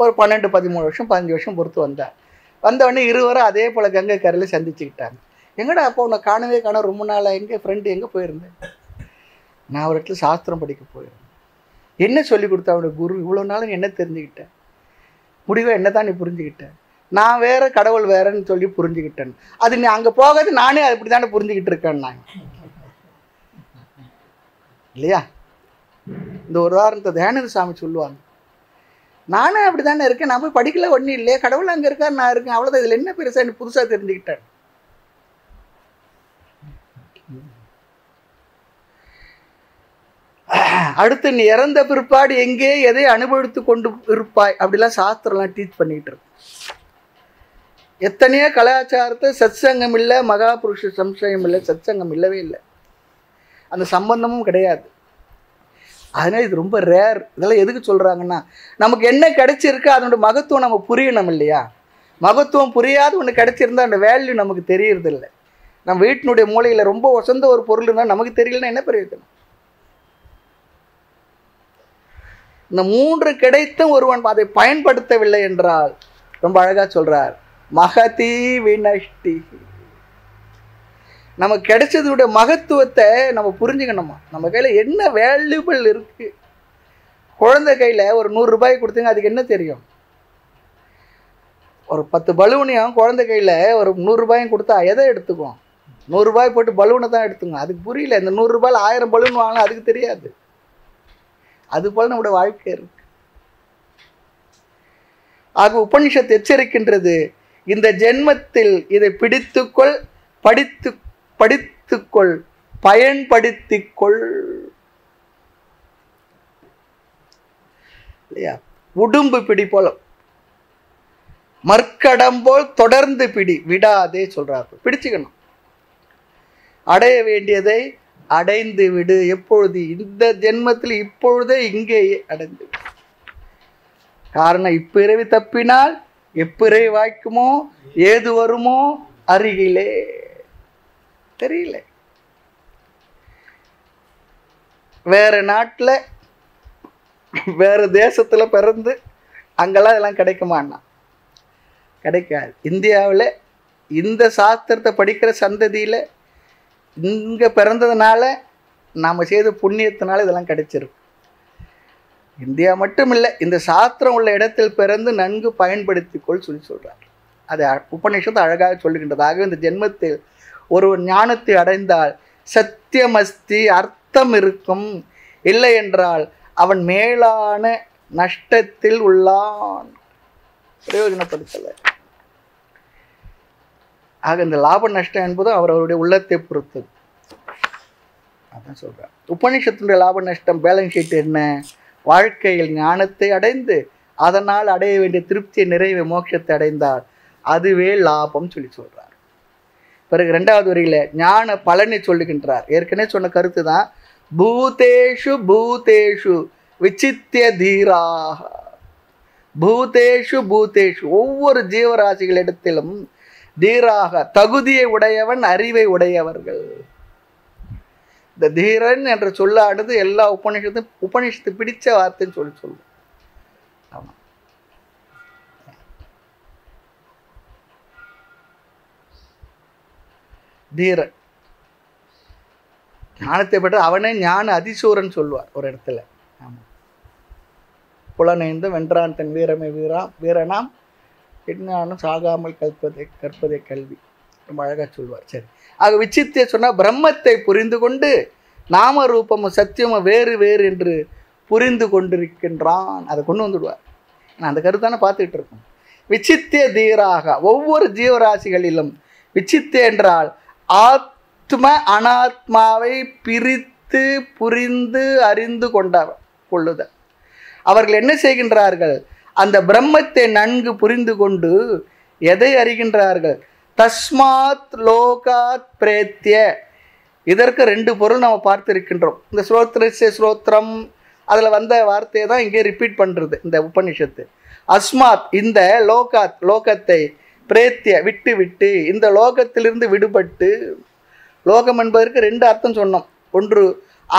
ஒரு பன்னெண்டு பதிமூணு வருஷம் பதினஞ்சு வருஷம் பொறுத்து வந்தேன் வந்தவொடனே இருவரும் அதே போல் கங்கை கரையில் சந்திச்சுக்கிட்டாங்க எங்கடா அப்போ உன்னை காணவே காண ரொம்ப நாள் எங்கே ஃப்ரெண்டு எங்கே போயிருந்தேன் நான் ஒரு இடத்துல சாஸ்திரம் படிக்க போயிருந்தேன் என்ன சொல்லி கொடுத்தா அவனோட குரு இவ்வளோ நாள் என்ன தெரிஞ்சுக்கிட்டேன் முடிவை என்ன தான் நீ புரிஞ்சுக்கிட்டேன் நான் வேறு கடவுள் வேறன்னு சொல்லி புரிஞ்சுக்கிட்டேன் அது நீ அங்கே போகாது நானே இப்படி தானே புரிஞ்சுக்கிட்டு இருக்கேன் நான் இல்லையா இந்த ஒரு உதாரணத்தை தயானந்த சாமி சொல்லுவாங்க நானும் அப்படி தானே இருக்கேன் நான் போய் படிக்கல ஒன்றும் இல்லையே கடவுள் அங்கே இருக்கார் நான் இருக்கேன் அவ்வளோதான் இதில் என்ன பெருசாக எனக்கு புதுசாக தெரிஞ்சுக்கிட்டேன் அடுத்து நீ இறந்த பிற்பாடு எங்கே எதை அனுபவித்து கொண்டு இருப்பாய் அப்படிலாம் சாஸ்திரம்லாம் டீச் பண்ணிகிட்டு இருக்கு எத்தனையோ கலாச்சாரத்தை சத்சங்கம் இல்லை மகாபுருஷ சம்சயம் இல்லை சத்சங்கம் இல்லவே இல்லை அந்த சம்பந்தமும் கிடையாது அதனால் இது ரொம்ப ரேர் இதெல்லாம் எதுக்கு சொல்கிறாங்கன்னா நமக்கு என்ன கிடைச்சிருக்கு அதனுடைய மகத்துவம் நம்ம புரியணும் இல்லையா மகத்துவம் புரியாது ஒன்று கிடைச்சிருந்தா அந்த வேல்யூ நமக்கு தெரியறதில்லை நம்ம வீட்டினுடைய மூலையில் ரொம்ப ஒசந்த ஒரு பொருள் இருந்தால் நமக்கு தெரியலன்னா என்ன பிரயோஜனம் இந்த மூன்று கிடைத்தும் ஒருவன் அதை பயன்படுத்தவில்லை என்றால் ரொம்ப அழகாக சொல்கிறார் மகதி வினஷ்டி நமக்கு கிடைச்சதோட மகத்துவத்தை நம்ம புரிஞ்சுக்கணுமா நம்ம கையில் என்ன வேல்யூபிள் இருக்குது குழந்தை கையில் ஒரு ரூபாய் கொடுத்துங்க அதுக்கு என்ன தெரியும் ஒரு பத்து பலூனையும் குழந்தை கையில் ஒரு நூறுரூபாயும் கொடுத்தா எதை எடுத்துக்கும் நூறுரூபாய் போட்டு பலூனை தான் எடுத்துங்க அதுக்கு புரியல இந்த நூறுரூபாயில் ஆயிரம் பலூன் வாங்கினா அதுக்கு தெரியாது அதுபோல் நம்முடைய வாழ்க்கை இருக்கு ஆக உபனிஷத் எச்சரிக்கின்றது இந்த ஜென்மத்தில் இதை பிடித்துக்கொள் படித்து படித்துக்கொள் பயன்படுத்திக்கொள் கொள் உடும்பு பிடி போல மற்கடம் போல் தொடர்ந்து பிடி விடாதே சொல்றாரு பிடிச்சுக்கணும் அடைய வேண்டியதை அடைந்து விடு எப்பொழுது இந்த ஜென்மத்தில் இப்பொழுதே இங்கேயே அடைந்து காரணம் இப்பிறவி தப்பினால் எப்பிறவி வாய்க்குமோ ஏது வருமோ அருகிலே தெரியல வேற நாட்டில் வேற தேசத்தில் பிறந்து அங்கெல்லாம் இதெல்லாம் கிடைக்குமாண்ணா கிடைக்காது இந்தியாவில் இந்த சாஸ்திரத்தை படிக்கிற சந்ததியில் இங்கே பிறந்ததுனால நாம் செய்த புண்ணியத்தினால இதெல்லாம் கிடைச்சிருக்கு இந்தியா மட்டும் இல்லை இந்த சாஸ்திரம் உள்ள இடத்தில் பிறந்து நன்கு பயன்படுத்திக்கொள் சொல்லி சொல்கிறார் அதை உபநிஷத்து அழகாக சொல்லுகின்றதாக இந்த ஜென்மத்தில் ஒரு ஞானத்தை அடைந்தால் சத்தியமஸ்தி அர்த்தம் இருக்கும் இல்லை என்றால் அவன் மேலான நஷ்டத்தில் உள்ளான் பிரயோஜனப்படுத்தலை ஆக இந்த லாப நஷ்டம் என்பதும் அவர் அவருடைய உள்ளத்தை பொறுத்து அதான் சொல்கிறேன் உபநிஷத்தினுடைய லாப நஷ்டம் பேலன்ஸ் ஷீட் என்ன வாழ்க்கையில் ஞானத்தை அடைந்து அதனால் அடைய வேண்டிய திருப்தியை நிறைவ மோட்சத்தை அடைந்தார் அதுவே லாபம் சொல்லி சொல்கிறார் பிறகு ரெண்டாவது வரியில் ஞான பலனை சொல்லுகின்றார் ஏற்கனவே சொன்ன கருத்து தான் பூதேஷு பூதேஷு விசித்திய தீராக பூதேஷு பூதேஷு ஒவ்வொரு ஜீவராசிகளிடத்திலும் இடத்திலும் தீராக தகுதியை உடையவன் அறிவை உடையவர்கள் இந்த தீரன் என்ற சொல்லானது எல்லா உபநிஷத்தும் உபநிஷத்து பிடிச்ச வார்த்தைன்னு சொல்லி சொல்லும் தீரன் ஞானத்தை பெற்ற அவனே ஞான அதிசூரன் சொல்லுவார் ஒரு இடத்துல ஆமாம் புலனைந்து வென்றான் தன் வீரமை வீரா வீரனாம் என்னாலும் சாகாமல் கற்பதை கற்பதை கல்வி ரொம்ப அழகாக சொல்வார் சரி ஆக விசித்திய சொன்னால் பிரம்மத்தை புரிந்து கொண்டு நாம ரூபமும் சத்தியமும் வேறு வேறு என்று புரிந்து கொண்டிருக்கின்றான் அதை கொண்டு வந்துடுவார் நான் அந்த கருத்தானே பார்த்துக்கிட்டு இருக்கோம் விசித்திய தீராக ஒவ்வொரு ஜீவராசிகளிலும் விசித்திய என்றால் ஆத்ம அனாத்மாவை பிரித்து புரிந்து அறிந்து கொண்ட கொள்ளுதல் அவர்கள் என்ன செய்கின்றார்கள் அந்த பிரம்மத்தை நன்கு புரிந்து கொண்டு எதை அறிகின்றார்கள் தஸ்மாத் லோகாத் பிரேத்திய இதற்கு ரெண்டு பொருள் நம்ம பார்த்திருக்கின்றோம் இந்த ஸ்ரோத்ரஸ்ய ஸ்ரோத்ரம் அதில் வந்த வார்த்தையை தான் இங்கே ரிப்பீட் பண்ணுறது இந்த உபனிஷத்து அஸ்மாத் இந்த லோகாத் லோகத்தை பிரேத்திய விட்டு விட்டு இந்த லோகத்திலிருந்து விடுபட்டு லோகம் என்பதற்கு ரெண்டு அர்த்தம் சொன்னோம் ஒன்று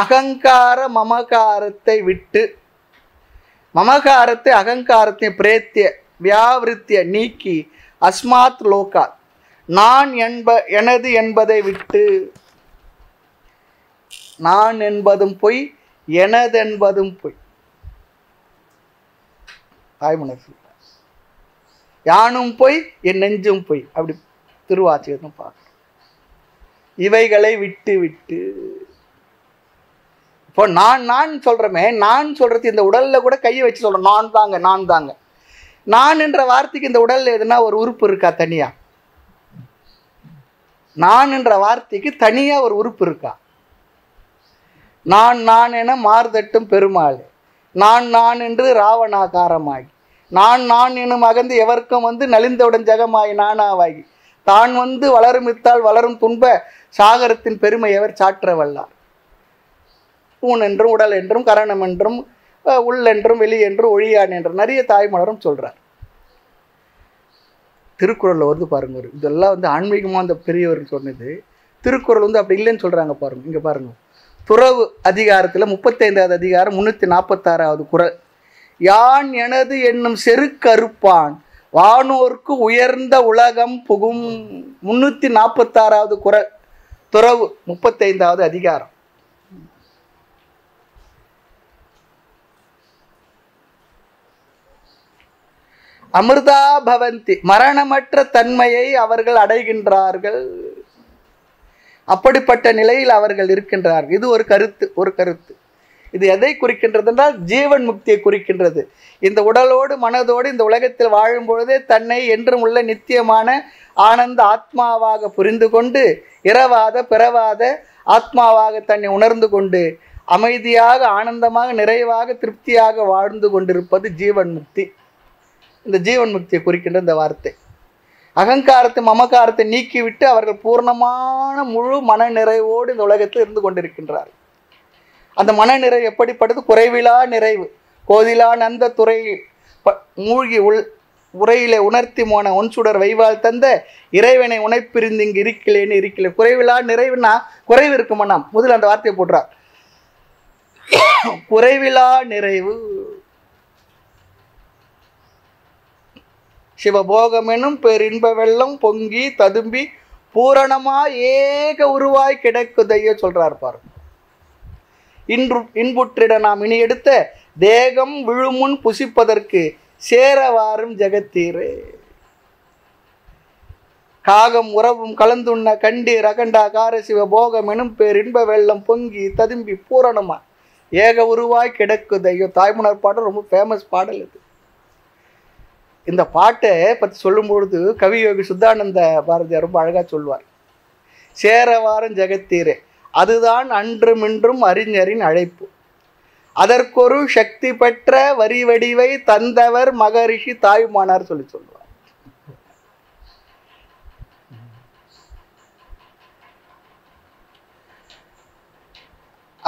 அகங்கார மமகாரத்தை விட்டு மமகாரத்தை அகங்காரத்தையும் பிரேத்திய വ്യാവൃത്തിയ நீக்கி அஸ்மாத் லோகா நான் என்ப எனது என்பதை விட்டு நான் என்பதும் பொய் எனதென்பதும் பொய் தாய்மலர் யானும் பொய் என் நெஞ்சும் பொய் அப்படி திருவாச்சியும் பார்க்கணும் இவைகளை விட்டு விட்டு இப்போ நான் நான் சொல்கிறமே நான் சொல்கிறது இந்த உடலில் கூட கையை வச்சு சொல்கிறோம் நான் தாங்க நான் தாங்க நான் என்ற வார்த்தைக்கு இந்த உடலில் எதுனா ஒரு உறுப்பு இருக்கா தனியாக நான் என்ற வார்த்தைக்கு தனியாக ஒரு உறுப்பு இருக்கா நான் நான் என மார்தட்டும் பெருமாள் நான் நான் என்று ராவணாகாரமாகி நான் நான் எனும் அகந்து எவருக்கும் வந்து நலிந்தவுடன் ஜெகமாய் நானாவாகி தான் வந்து வளரும் இத்தால் வளரும் துன்ப சாகரத்தின் பெருமை எவர் சாற்ற வல்லார் ஊன் என்றும் உடல் என்றும் கரணம் என்றும் உள் வெளி வெளியென்றும் ஒழியான் என்றும் நிறைய தாய்மலரும் சொல்கிறார் திருக்குறளில் வருது பாருங்க இதெல்லாம் வந்து ஆன்மீகமாக அந்த பெரியவர்கள் சொன்னது திருக்குறள் வந்து அப்படி இல்லைன்னு சொல்கிறாங்க பாருங்கள் இங்கே பாருங்கள் துறவு அதிகாரத்தில் முப்பத்தைந்தாவது அதிகாரம் முந்நூற்றி நாற்பத்தாறாவது குரல் யான் எனது என்னும் செருக்கறுப்பான் வானோர்க்கு உயர்ந்த உலகம் புகும் முந்நூற்றி நாற்பத்தாறாவது குரல் துறவு முப்பத்தைந்தாவது அதிகாரம் அமிர்தா பவந்தி மரணமற்ற தன்மையை அவர்கள் அடைகின்றார்கள் அப்படிப்பட்ட நிலையில் அவர்கள் இருக்கின்றார்கள் இது ஒரு கருத்து ஒரு கருத்து இது எதை குறிக்கின்றது என்றால் ஜீவன் முக்தியை குறிக்கின்றது இந்த உடலோடு மனதோடு இந்த உலகத்தில் வாழும் பொழுதே தன்னை என்றும் உள்ள நித்தியமான ஆனந்த ஆத்மாவாக புரிந்து கொண்டு இரவாத பிறவாத ஆத்மாவாக தன்னை உணர்ந்து கொண்டு அமைதியாக ஆனந்தமாக நிறைவாக திருப்தியாக வாழ்ந்து கொண்டிருப்பது ஜீவன் முக்தி இந்த ஜீவன் முக்தியை குறிக்கின்ற இந்த வார்த்தை அகங்காரத்தை மமக்காரத்தை நீக்கிவிட்டு அவர்கள் பூர்ணமான முழு மன நிறைவோடு இந்த உலகத்தில் இருந்து கொண்டிருக்கின்றார்கள் அந்த மன நிறைவு எப்படிப்பட்டது குறைவிலா நிறைவு கோதிலா நந்த துறை மூழ்கி உள் உரையிலே உணர்த்தி போன ஒன் சுடர் வைவால் தந்த இறைவனை உணைப்பிரிந்து இங்கு இருக்கலேன்னு இருக்கல குறைவிலா நிறைவுனா குறைவு இருக்குமா நாம் முதல்ல அந்த வார்த்தையை போடுறார் குறைவிலா நிறைவு சிவபோகமெனும் பெரின்ப வெள்ளம் பொங்கி ததும்பி பூரணமா ஏக உருவாய் கிடைக்குதைய சொல்றார் பாரு இன்று இன்புற்றிட நாம் இனி எடுத்த தேகம் விழுமுன் புசிப்பதற்கு சேரவாரும் ஜெகத்தீரே காகம் உறவும் கலந்துண்ண கண்டி ரகண்டா காரசிவ போகம் எனும் பேர் இன்ப வெள்ளம் பொங்கி ததும்பி பூரணமா ஏக உருவாய் கிடக்கு தெய்வம் பாடல் ரொம்ப ஃபேமஸ் பாடல் இது இந்த பாட்டை பற்றி சொல்லும்பொழுது கவி யோகி சுத்தானந்த பாரதியார் ரொம்ப அழகாக சொல்வார் சேரவாரம் ஜெகத்தீரே அதுதான் அன்றுமின்றும் அறிஞரின் அழைப்பு அதற்கொரு சக்தி பெற்ற வரி வடிவை தந்தவர் மகரிஷி தாய்மானார் சொல்லி சொல்லுவார்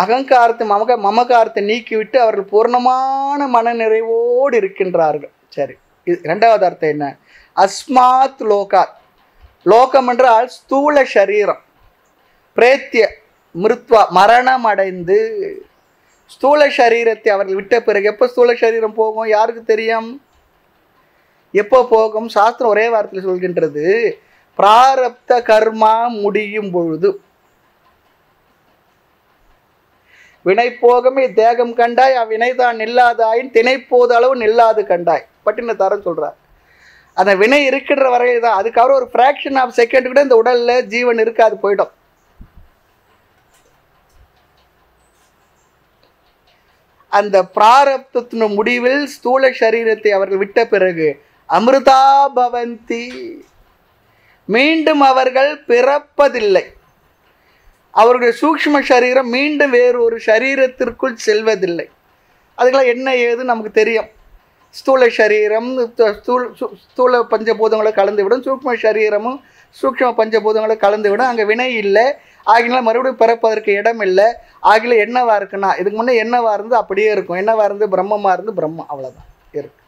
அகங்காரத்தை மமக மமகாரத்தை நீக்கிவிட்டு அவர்கள் பூர்ணமான மனநிறைவோடு இருக்கின்றார்கள் சரி இது ரெண்டாவது அர்த்தம் என்ன அஸ்மாத் லோகாத் லோகம் என்றால் ஸ்தூல சரீரம் பிரேத்திய மிருத்வா மரணம் அடைந்து ஸ்தூல சரீரத்தை அவர்கள் விட்ட பிறகு எப்போ ஸ்தூல சரீரம் போகும் யாருக்கு தெரியும் எப்போ போகும் சாஸ்திரம் ஒரே வார்த்தையில் சொல்கின்றது பிராரப்த கர்மா முடியும் பொழுது வினை போகமே தேகம் கண்டாய் அவ்வினைதான் நில்லாதாயின் தினைப்போதளவு அளவு நில்லாது கண்டாய் பட்டினத்தாரன்னு சொல்கிறார் அந்த வினை இருக்கிற வரையில் தான் அதுக்காக ஒரு ஃப்ராக்ஷன் ஆஃப் செகண்ட் கூட இந்த உடலில் ஜீவன் இருக்காது போயிடும் அந்த பிராரப்தத்தின் முடிவில் ஸ்தூல சரீரத்தை அவர்கள் விட்ட பிறகு அமிர்தா பவந்தி மீண்டும் அவர்கள் பிறப்பதில்லை அவருடைய சூக்ம சரீரம் மீண்டும் வேறு ஒரு சரீரத்திற்குள் செல்வதில்லை அதுக்கெல்லாம் என்ன ஏதுன்னு நமக்கு தெரியும் ஸ்தூல சரீரம் ஸ்தூல் ஸ்தூல பஞ்சபூதங்களை கலந்துவிடும் சூக்ம சரீரமும் சூக்ம பஞ்சபூதங்களை கலந்துவிடும் அங்கே வினை இல்லை ஆகினால் மறுபடியும் பிறப்பதற்கு இடம் இல்லை ஆகில என்னவாக இருக்குன்னா இதுக்கு முன்னே என்னவாக இருந்து அப்படியே இருக்கும் என்னவாக இருந்து பிரம்மமாக இருந்து பிரம்மம் அவ்வளோதான் இருக்கு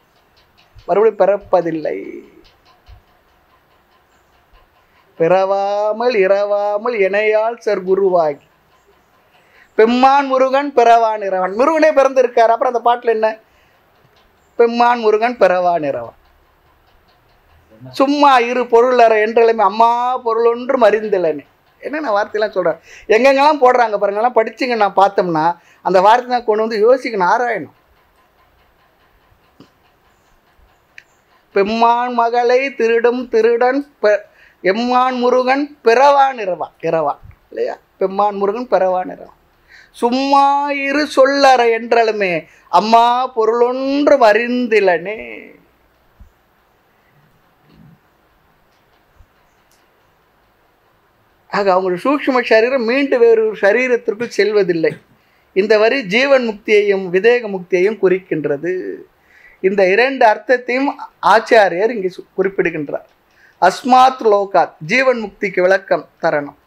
மறுபடியும் பிறப்பதில்லை பிறவாமல் இரவாமல் இணையால் சர் குருவாகி பெம்மான் முருகன் பிறவான் இரவான் முருகனே பிறந்திருக்கார் அப்புறம் அந்த பாட்டில் என்ன பெம்மான் முருகன் பிறவா நிறவா சும்மா இரு பொருள் அற என்றலுமே அம்மா பொருள் ஒன்றும் அறிந்தில்லைன்னு என்னென்ன வார்த்தையெல்லாம் சொல்கிறேன் எங்கெங்கெல்லாம் போடுறாங்க பாருங்கள்லாம் படிச்சுங்க நான் பார்த்தோம்னா அந்த வார்த்தை தான் கொண்டு வந்து யோசிக்கணும் ஆராயணும் பெம்மான் மகளை திருடும் திருடன் எம்மான் முருகன் பிறவான் இரவா இரவா இல்லையா பெம்மான் முருகன் பிறவான் இரவான் சும்மா இரு சொல்லற என்றாலுமே அம்மா பொருளொன்று அறிந்திலனே ஆக அவங்களுடைய சூக்ம சரீரம் மீண்டும் ஒரு சரீரத்திற்குள் செல்வதில்லை இந்த வரி ஜீவன் முக்தியையும் விதேக முக்தியையும் குறிக்கின்றது இந்த இரண்டு அர்த்தத்தையும் ஆச்சாரியர் இங்கே குறிப்பிடுகின்றார் அஸ்மாத் லோகாத் ஜீவன் முக்திக்கு விளக்கம் தரணும்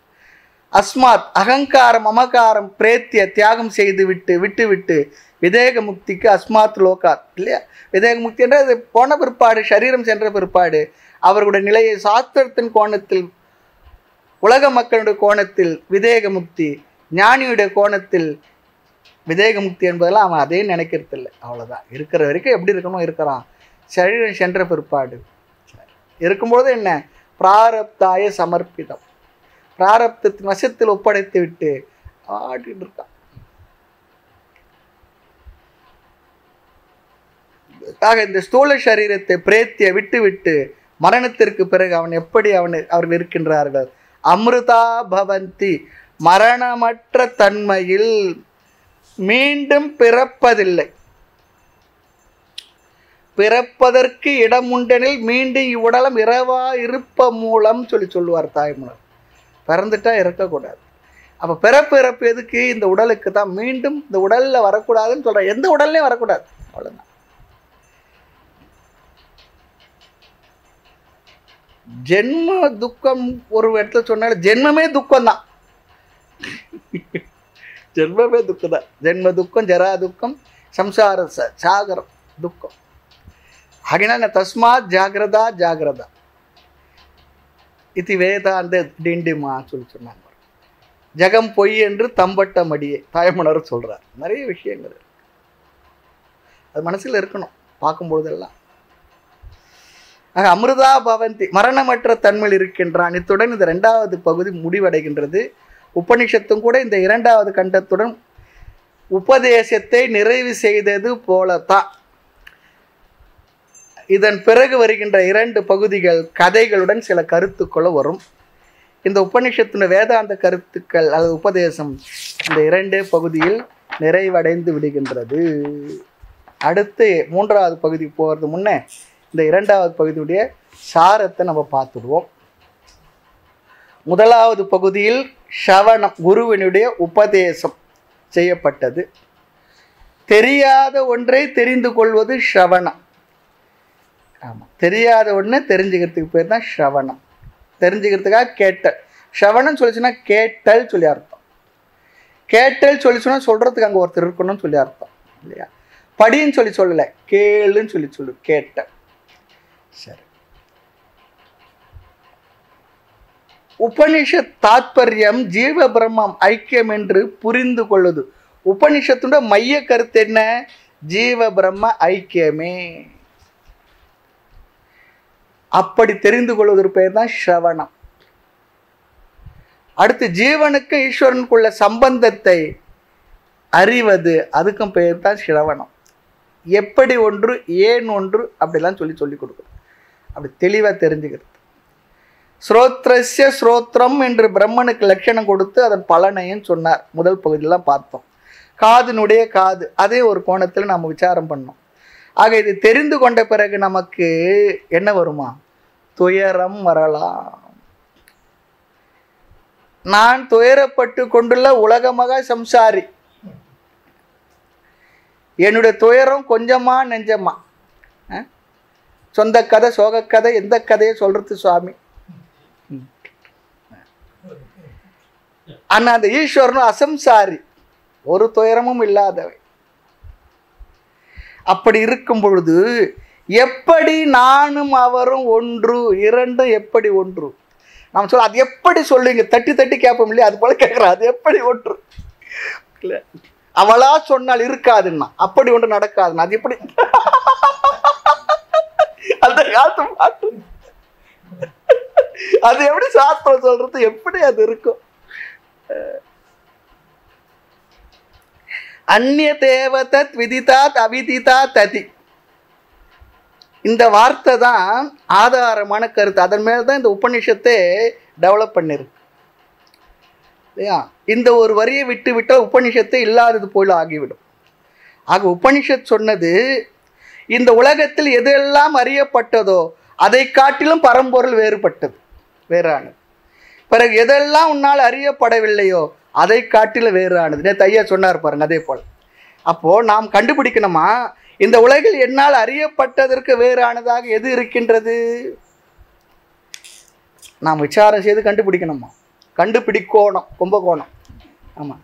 அஸ்மாத் அகங்காரம் அமகாரம் பிரேத்திய தியாகம் செய்து விட்டு விட்டு விட்டு விதேக முக்திக்கு அஸ்மாத் லோகாத் இல்லையா விதேக முக்தி என்றால் அது போன பிற்பாடு சரீரம் சென்ற பிற்பாடு அவர்களுடைய நிலையை சாஸ்திரத்தின் கோணத்தில் உலக மக்களுடைய கோணத்தில் விதேக முக்தி ஞானியுடைய கோணத்தில் விதேக முக்தி என்பதெல்லாம் அவன் அதே நினைக்கிறது இல்லை அவ்வளோதான் இருக்கிற வரைக்கும் எப்படி இருக்கணும் இருக்கிறான் சரீரம் சென்ற பிற்பாடு இருக்கும்பொழுது என்ன பிராரப்தாய சமர்ப்பிதம் பிராரப்தத்தின் வசத்தில் ஒப்படைத்து விட்டு ஆடிட்டு இருக்கான் ஆக இந்த ஸ்தூல சரீரத்தை பிரேத்தியை விட்டுவிட்டு மரணத்திற்கு பிறகு அவன் எப்படி அவன் அவர்கள் இருக்கின்றார்கள் அமிர்தா பவந்தி மரணமற்ற தன்மையில் மீண்டும் பிறப்பதில்லை பிறப்பதற்கு இடம் உண்டெனில் மீண்டும் இவ்வுடலம் இரவா இருப்ப மூலம் சொல்லி சொல்லுவார் தாய்மலர் பிறந்துட்டா இறக்கக்கூடாது அப்போ பிறப்பு இறப்பு எதுக்கு இந்த உடலுக்கு தான் மீண்டும் இந்த உடலில் வரக்கூடாதுன்னு சொல்கிறேன் எந்த உடல்லையும் வரக்கூடாது அவ்வளோதான் ஜென்ம துக்கம் ஒரு இடத்துல சொன்னாலும் ஜென்மமே துக்கம் தான் ஜென்மமே துக்கம் தான் ஜென்ம துக்கம் ஜரா துக்கம் சம்சார சாகரம் துக்கம் அகினாங்க தஸ்மாத் ஜாகிரதா ஜாகிரதா இது வேதாந்த டிண்டிமா சொல்லி சொன்னாங்க ஜெகம் பொய் என்று தம்பட்ட மடியே தாயமணர் சொல்கிறார் நிறைய விஷயங்கள் அது மனசில் இருக்கணும் பார்க்கும்பொழுதெல்லாம் ஆக அமிர்தா பவந்தி மரணமற்ற தன்மையில் இருக்கின்றான் இத்துடன் இந்த ரெண்டாவது பகுதி முடிவடைகின்றது உபனிஷத்தும் கூட இந்த இரண்டாவது கண்டத்துடன் உபதேசத்தை நிறைவு செய்தது போலத்தான் இதன் பிறகு வருகின்ற இரண்டு பகுதிகள் கதைகளுடன் சில கருத்துக்களும் வரும் இந்த உபநிஷத்தின் வேதாந்த கருத்துக்கள் அல்லது உபதேசம் இந்த இரண்டே பகுதியில் நிறைவடைந்து விடுகின்றது அடுத்து மூன்றாவது பகுதி போகிறது முன்னே இந்த இரண்டாவது பகுதியுடைய சாரத்தை நம்ம பார்த்துடுவோம் முதலாவது பகுதியில் ஷவணம் குருவினுடைய உபதேசம் செய்யப்பட்டது தெரியாத ஒன்றை தெரிந்து கொள்வது ஷவணம் ஆமாம் தெரியாத உடனே தெரிஞ்சுக்கிறதுக்கு பேர் தான் ஸ்ரவணம் தெரிஞ்சுக்கிறதுக்காக கேட்டல் ஷவணம் சொல்லிச்சுன்னா கேட்டல் சொல்லி அர்த்தம் கேட்டல் சொல்லிச்சுன்னா சொல்கிறதுக்கு அங்கே ஒருத்தர் இருக்கணும்னு சொல்லி அர்த்தம் இல்லையா படின்னு சொல்லி சொல்லலை கேளுன்னு சொல்லி சொல்லு கேட்டல் சரி உபனிஷத் தாத்பரியம் ஜீவ பிரம்மம் ஐக்கியம் என்று புரிந்து கொள்ளுது உபனிஷத்துடைய மைய கருத்து என்ன ஜீவ பிரம்ம ஐக்கியமே அப்படி தெரிந்து கொள்வதற்கு பேர் தான் ஸ்ரவணம் அடுத்து ஜீவனுக்கு ஈஸ்வரனுக்குள்ள சம்பந்தத்தை அறிவது அதுக்கும் பெயர் தான் ஸ்ரவணம் எப்படி ஒன்று ஏன் ஒன்று அப்படிலாம் சொல்லி சொல்லி கொடுக்குறது அப்படி தெளிவாக தெரிஞ்சுக்கிறது ஸ்ரோத்ரஸ்ய ஸ்ரோத்ரம் என்று பிரம்மனுக்கு லட்சணம் கொடுத்து அதன் பலனையும் சொன்னார் முதல் பகுதியெலாம் பார்த்தோம் காதினுடைய காது அதே ஒரு கோணத்தில் நாம் விசாரம் பண்ணோம் ஆக இது தெரிந்து கொண்ட பிறகு நமக்கு என்ன வருமா துயரம் வரலாம் நான் துயரப்பட்டு கொண்டுள்ள மக சம்சாரி என்னுடைய துயரம் கொஞ்சமா நெஞ்சமா சொந்த கதை சோக கதை எந்த கதையை சொல்றது சுவாமி ஆனால் அந்த ஈஸ்வரனும் அசம்சாரி ஒரு துயரமும் இல்லாதவை அப்படி இருக்கும் பொழுது எப்படி நானும் அவரும் ஒன்று இரண்டும் எப்படி ஒன்று நம்ம சொல்ல அது எப்படி சொல்லுவீங்க தட்டி தட்டி கேட்போம் இல்லையா அது போல கேட்குறேன் அது எப்படி ஒன்று இல்லை அவளா சொன்னால் இருக்காதுன்னா அப்படி ஒன்று நடக்காதுன்னா அது எப்படி அந்த காலத்து பாட்டு அது எப்படி சாஸ்திரம் சொல்றது எப்படி அது இருக்கும் அந்நியதேவ விதித்தாத் அவிதிதா ததி இந்த வார்த்தை தான் ஆதாரமான கருத்து அதன் மேலே தான் இந்த உபநிஷத்தை டெவலப் பண்ணிருக்கு இல்லையா இந்த ஒரு வரியை விட்டு விட்டால் உபநிஷத்தை இல்லாதது போல ஆகிவிடும் ஆக உபனிஷத் சொன்னது இந்த உலகத்தில் எதெல்லாம் அறியப்பட்டதோ அதை காட்டிலும் பரம்பொருள் வேறுபட்டது வேறானது பிறகு எதெல்லாம் உன்னால் அறியப்படவில்லையோ அதை காட்டில வேறானது நேற்று சொன்னார் பாருங்க அதே போல் அப்போது நாம் கண்டுபிடிக்கணுமா இந்த உலகில் என்னால் அறியப்பட்டதற்கு வேறானதாக எது இருக்கின்றது நாம் விசாரம் செய்து கண்டுபிடிக்கணுமா கண்டுபிடிக்கோணம் கும்பகோணம் ஆமாம்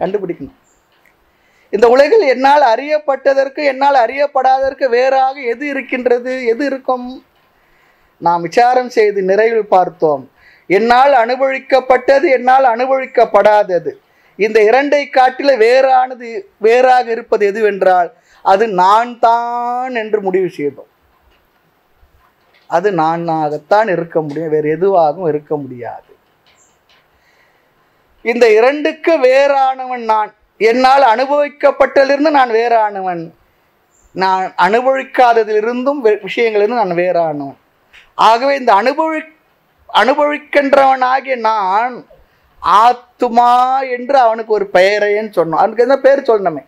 கண்டுபிடிக்கணும் இந்த உலகில் என்னால் அறியப்பட்டதற்கு என்னால் அறியப்படாததற்கு வேறாக எது இருக்கின்றது எது இருக்கும் நாம் விசாரம் செய்து நிறைவில் பார்த்தோம் என்னால் அனுபவிக்கப்பட்டது என்னால் அனுபவிக்கப்படாதது இந்த இரண்டை காட்டில வேறானது வேறாக இருப்பது எதுவென்றால் அது நான் தான் என்று முடிவு செய்தோம் அது நானாகத்தான் இருக்க முடியும் வேறு எதுவாகவும் இருக்க முடியாது இந்த இரண்டுக்கு வேறானவன் நான் என்னால் அனுபவிக்கப்பட்டதிலிருந்து நான் வேறானவன் நான் அனுபவிக்காததிலிருந்தும் விஷயங்களிலிருந்து நான் வேறானவன் ஆகவே இந்த அனுபவி அனுபவிக்கின்றவனாகிய நான் ஆத்துமா என்று அவனுக்கு ஒரு பெயரைன்னு சொன்னோம் அவனுக்கு என்ன பேர் சொல்லணுமே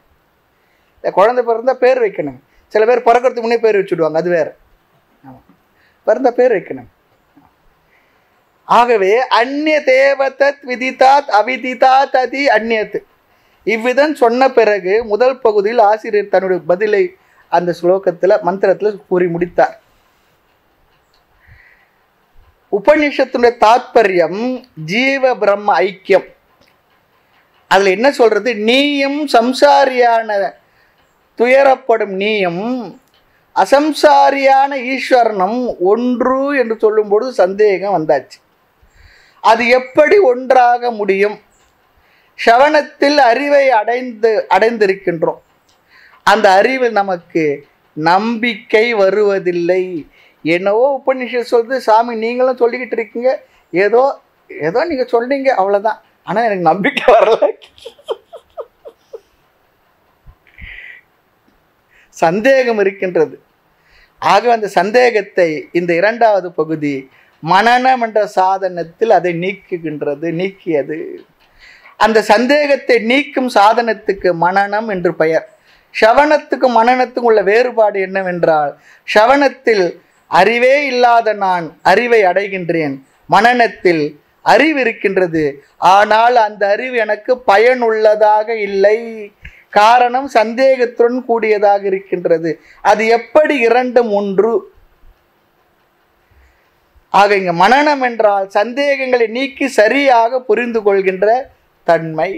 இந்த குழந்தை பிறந்தால் பேர் வைக்கணும் சில பேர் பிறக்கிறதுக்கு முன்னே பேர் வச்சுடுவாங்க அது வேறு பிறந்த பேர் வைக்கணும் ஆகவே அந்நிய தேவதத் விதித்தாத் அவிதித்தாத் அதி அந்நியத்து இவ்விதம் சொன்ன பிறகு முதல் பகுதியில் ஆசிரியர் தன்னுடைய பதிலை அந்த ஸ்லோகத்தில் மந்திரத்தில் கூறி முடித்தார் உபநிஷத்துடைய தாத்பரியம் ஜீவ பிரம்ம ஐக்கியம் அதில் என்ன சொல்கிறது நீயும் சம்சாரியான துயரப்படும் நீயும் அசம்சாரியான ஈஸ்வரனும் ஒன்று என்று சொல்லும்பொழுது சந்தேகம் வந்தாச்சு அது எப்படி ஒன்றாக முடியும் சவணத்தில் அறிவை அடைந்து அடைந்திருக்கின்றோம் அந்த அறிவு நமக்கு நம்பிக்கை வருவதில்லை என்னவோ உபநிஷம் சொல்கிறது சாமி நீங்களும் சொல்லிக்கிட்டு இருக்கீங்க ஏதோ ஏதோ நீங்கள் சொல்கிறீங்க அவ்வளோதான் ஆனால் எனக்கு நம்பிக்கை வரல சந்தேகம் இருக்கின்றது ஆக அந்த சந்தேகத்தை இந்த இரண்டாவது பகுதி மனநம் என்ற சாதனத்தில் அதை நீக்குகின்றது நீக்கியது அந்த சந்தேகத்தை நீக்கும் சாதனத்துக்கு மனநம் என்று பெயர் சவணத்துக்கும் மனநத்துக்கும் உள்ள வேறுபாடு என்னவென்றால் சவணத்தில் அறிவே இல்லாத நான் அறிவை அடைகின்றேன் மனநத்தில் அறிவு இருக்கின்றது ஆனால் அந்த அறிவு எனக்கு பயனுள்ளதாக இல்லை காரணம் சந்தேகத்துடன் கூடியதாக இருக்கின்றது அது எப்படி இரண்டும் ஒன்று ஆக இங்க மனநம் என்றால் சந்தேகங்களை நீக்கி சரியாக புரிந்து கொள்கின்ற தன்மை